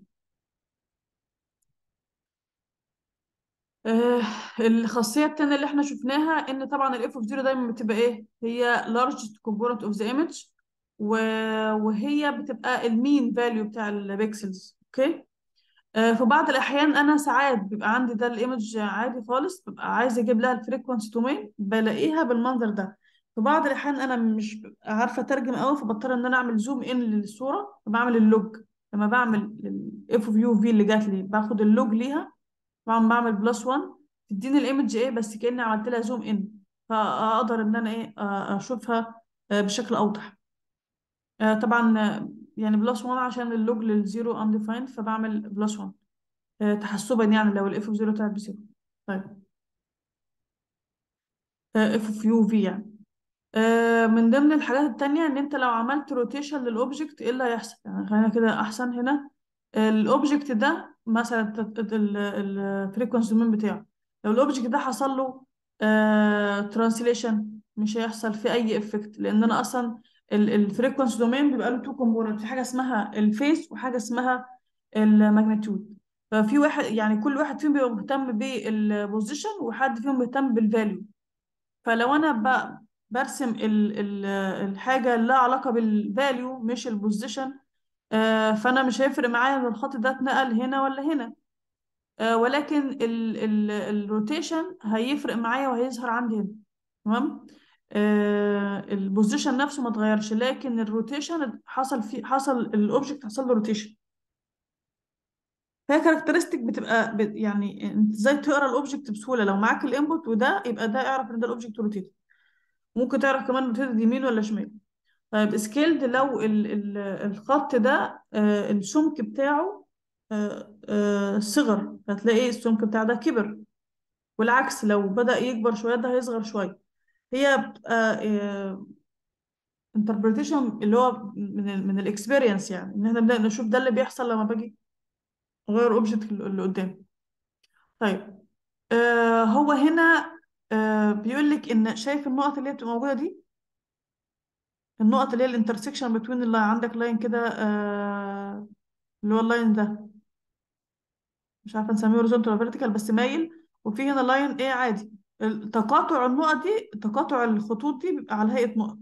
آه، الخاصية الثانيه اللي احنا شفناها ان طبعا الاف اوف زيرو دايما بتبقى ايه هي لارج كومبوننت اوف ذا ايمج وهي بتبقى المين فاليو بتاع البيكسلز اوكي آه، في بعض الاحيان انا ساعات بيبقى عندي ده الايمج عادي خالص ببقى عايز اجيب لها الفريكونسي دومين بلاقيها بالمنظر ده في بعض الاحيان انا مش عارفه اترجم قوي فبضطر ان انا اعمل زوم ان للصوره فبعمل اللوج لما بعمل الاف اوف يو في اللي جات لي باخد اللوج ليها طبعا بعمل بلس 1 تديني الايمج ايه بس كاني عملت لها زوم ان فاقدر ان انا ايه اشوفها بشكل اوضح طبعا يعني بلس 1 عشان اللوج للزيرو انديفايند فبعمل بلس 1 تحسبا يعني لو الاف اوف زيرو طلعت بزيرو طيب اف اوف يو في يعني من ضمن الحاجات التانية ان انت لو عملت روتيشن للاوبجكت ايه اللي هيحصل يعني خلينا كده احسن هنا الاوبجكت ده مثلا الفريكونسي دومين بتاعه لو الاوبجكت ده حصل له ترانسليشن آه، مش هيحصل فيه اي افكت لان انا اصلا الفريكونسي دومين بيبقى له تو كومبوننت في حاجه اسمها الفيس وحاجه اسمها الماجنتيود ففي واحد يعني كل واحد فيهم بيبقى مهتم بالبوزيشن وحد فيهم مهتم بالفاليو فلو انا برسم الحاجه اللي لها علاقه بالفاليو مش البوزيشن آه، فانا مش هيفرق معايا ان الخط ده اتنقل هنا ولا هنا آه، ولكن الروتيشن هيفرق معايا وهيظهر عندي هنا تمام آه، البوزيشن نفسه ما اتغيرش لكن الروتيشن حصل فيه حصل الاوبجكت حصل له روتيشن فهي كاركترستيك بتبقى يعني انت ازاي تقرا الاوبجكت بسهوله لو معاك الانبوت وده يبقى ده اعرف ان ده الاوبجكت روتيت ممكن تعرف كمان روتيت يمين ولا شمال طيب سكيلد لو الخط ده آه، السمك بتاعه آه، آه، صغر هتلاقي السمك بتاع ده كبر والعكس لو بدأ يكبر شوية ده هيصغر شوية هي بتبقى انتربريتيشن اللي هو من من الاكسبيرينس يعني ان احنا بنبدأ نشوف ده اللي بيحصل لما باجي اغير اوبجكت اللي قدامي طيب هو هنا بيقول لك ان شايف النقط اللي بتبقى موجوده دي النقط اللي هي الانترسكشن بتوين اللاين عندك لاين كده آه اللي هو اللاين ده مش عارفه نسميه هوريزونتال ولا فيرتيكال بس مايل وفي هنا لاين ايه عادي تقاطع النقط دي تقاطع الخطوط دي بيبقى على هيئه نقط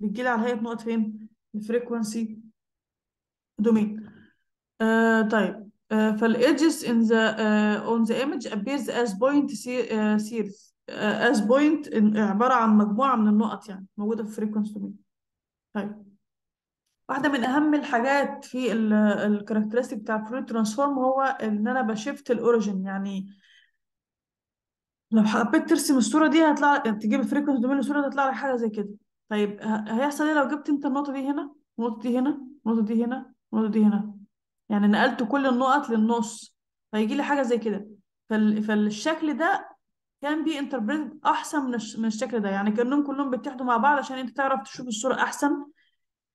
بتجي لي على هيئه نقط فين الفريكونسي دومين آه طيب آه edges in the uh, on the image appears as point آه، series uh, as point عباره عن مجموعه من النقط يعني موجوده في frequency domain طيب. واحدة من أهم الحاجات في الكاركترستيك بتاع الفلويد ترانسفورم هو إن أنا بشيفت الأوريجين يعني لو حبيت ترسم الصورة دي هتطلع تجيب الفريكونس دومين الصورة هتطلع لك حاجة زي كده طيب هيحصل إيه لو جبت أنت النقطة دي هنا النقطة دي هنا النقطة دي هنا النقطة دي هنا يعني نقلت كل النقط للنص فيجي لي حاجة زي كده فال... فالشكل ده كان بي انتربريتد احسن من من الشكل ده يعني كانهم كلهم بيتحدوا مع بعض عشان انت تعرف تشوف الصوره احسن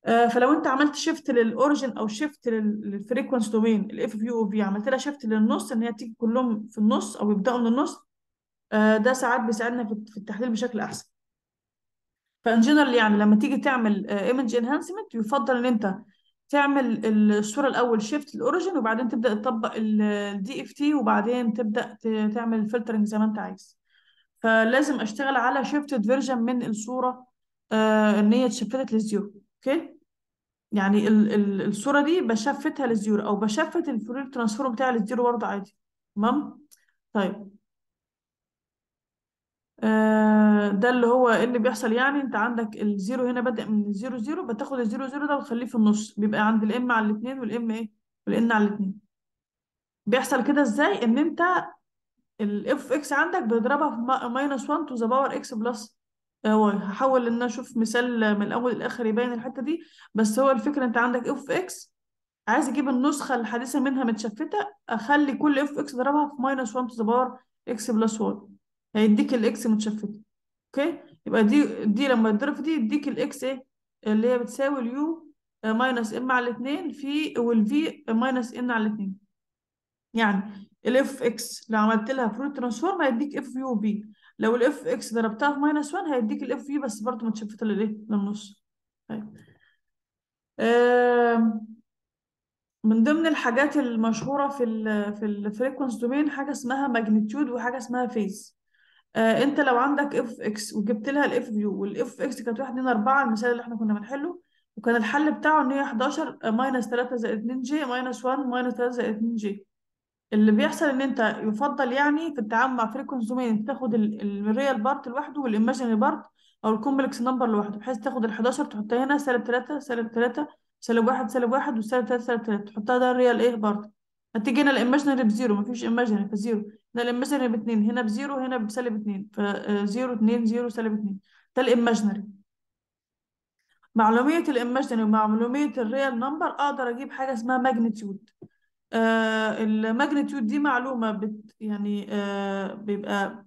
آه، فلو انت عملت شيفت للاوريجن او شيفت للفريكونس دومين الاف في او في عملت لها شيفت للنص ان هي تيجي كلهم في النص او يبداوا من النص آه، ده ساعات بيساعدنا في التحليل بشكل احسن فان جنرال يعني لما تيجي تعمل ايمج آه، انهانسمنت يفضل ان انت تعمل الصوره الاول شيفت الاوريجن وبعدين تبدا تطبق الدي اف تي وبعدين تبدا تعمل فلترنج زي ما انت عايز فلازم اشتغل على شيفتد فيرجن من الصوره آه ان هي اتشفتت للزيرو اوكي يعني ال ال الصوره دي بشفتها للزيرو او بشفت الفورير ترانسفورم بتاعي للزيرو برضه عادي تمام طيب آه، ده اللي هو إيه اللي بيحصل يعني انت عندك الزيرو هنا بدأ من الزيرو زيرو بتاخد الزيرو زيرو ده وتخليه في النص بيبقى عند الام على الاثنين والام ايه والان على الاثنين بيحصل كده ازاي ان انت الاف اكس عندك بضربها في ماينس 1 تو ذا باور اكس بلس هو هحاول ان انا اشوف مثال من الاول للاخر يبين الحته دي بس هو الفكره انت عندك اف اكس عايز اجيب النسخه الحديثه منها متشفته اخلي كل اف اكس اضربها في ماينس 1 تو ذا باور اكس بلس 1 هيديك الاكس متشفته اوكي يبقى دي دي لما تضرب في دي يديك الاكس ايه اللي هي بتساوي اليو ماينس ام على 2 في والفي ماينس ان على 2 يعني الاف اكس لو عملت لها فروت ترانسفورم هيديك اف يو بي لو الاف اكس ضربتها في ماينس 1 هيديك الاف في بس برضه متشفته للايه؟ للنص. طيب. من ضمن الحاجات المشهوره في الـ في الفريكونس دومين حاجه اسمها ماجنتيود وحاجه اسمها فيز. آه انت لو عندك اف اكس وجبت لها الاف فيو والاف اكس كانت 1 2 4 المثال اللي احنا كنا بنحله وكان الحل بتاعه ان هي 11 ماينس 3 زائد 2 جي ماينس 1 ماينس 3 زائد 2 جي. اللي بيحصل ان انت يفضل يعني في التعامل مع فريق دومين انت تاخد الريال بارت لوحده والايماجنري بارت او الكومبلكس نمبر لوحده بحيث تاخد ال 11 تحطها هنا سالب 3 سالب 3 سالب 1 سالب 1 وسالب 3 سالب 3 تحطها ده الريال ايه بارت هتيجي هنا الايماجنري بزيرو مفيش ايماجنري فزيرو ده الايماجنري ب 2 هنا بزيرو هنا بسالب 2 ف 0 2 0 سالب 2 ده الايماجنري معلومية الايماجنري ومعلومية الريال نمبر اقدر اجيب حاجة اسمها ماجنتيود آه، الماجنتيود دي معلومة بت يعني آه، بيبقى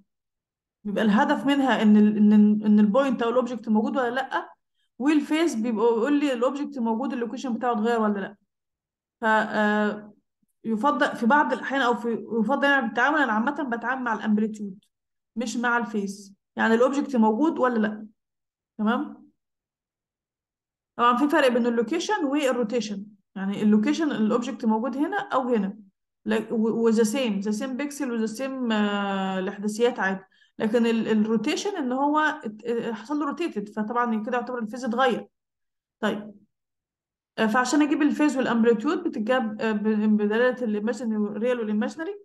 بيبقى الهدف منها ان الـ ان الـ ان البوينت او الاوبجكت موجود ولا لا والفيس بيبقى يقول لي الاوبجكت موجود اللوكيشن بتاعه اتغير ولا لا ف آه، يفضل في بعض الاحيان او في يفضل يعني بالتعامل انا عامه بتعامل مع الامبليتيود مش مع الفيس يعني الاوبجكت موجود ولا لا تمام طبعا في فرق بين اللوكيشن والروتيشن يعني اللوكيشن الاوبجكت موجود هنا او هنا وذا سيم ذا سيم بيكسل وذا سيم الاحداثيات عادي لكن الروتيشن ان هو آه، حصل له روتيتد فطبعا كده يعتبر الفيز اتغير طيب آه، فعشان اجيب الفيز والامبليتيود بتتجاب آه، بدلاله الايماجينري والريال والايماجينري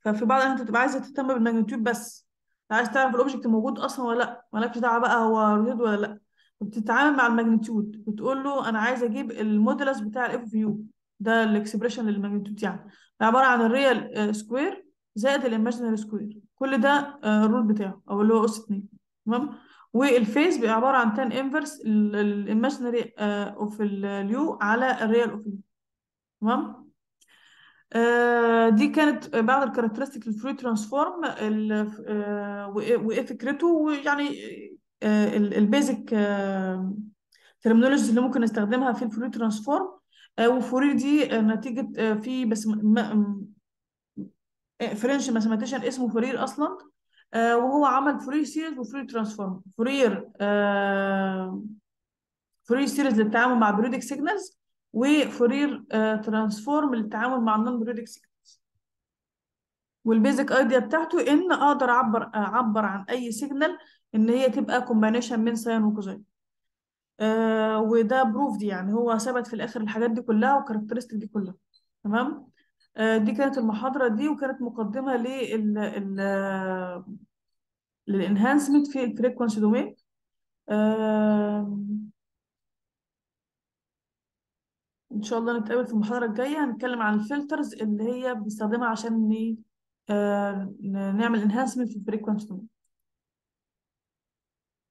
ففي بعض الاحيان بتبقى عايزه تهتم بالماجنتيود بس عايز تعرف الاوبجكت موجود اصلا ولا لا مالكش دعوه بقى هو روتيد ولا لا وبتتعامل مع الماجنتيود بتقول له انا عايز اجيب المودلس بتاع الاف اوف يو ده الاكسبريشن للماجنتيود يعني عباره عن الريال آه، سكوير زائد الايماجينري سكوير كل ده الرول آه، بتاعه او اللي هو اس 2 تمام والفيز بيبقى عباره عن تان انفرس الايماجينري اوف اليو على الريال اوف اليو تمام آه، دي كانت بعض الكاركترستيك للفلويد ترانسفورم وايه فكرته ويعني آه، البيزك ترمينولوجيز آه، اللي ممكن نستخدمها في الفوري ترانسفورم وفوري دي آه، نتيجه في بس فرنش ماثيماتيشن اسمه فورير اصلا وهو عمل فورير سيريز وفورير ترانسفورم فورير فورير سيريز للتعامل مع بريودك سيجنالز وفورير ترانسفورم للتعامل مع النون بريودك سيجنالز والبيزك ايديا بتاعته ان اقدر اعبر اعبر عن اي سيجنال ان هي تبقى كومبانيشن من ساين وكوزين آه وده بروفد يعني هو ثبت في الاخر الحاجات دي كلها والكاركترستيك دي كلها تمام آه دي كانت المحاضره دي وكانت مقدمه لل للانهانسمنت في الفريكوانسي دومين آه ان شاء الله نتقابل في المحاضره الجايه هنتكلم عن الفلترز اللي هي بنستخدمها عشان آه نعمل انهانسمنت في الفريكوانسي دومين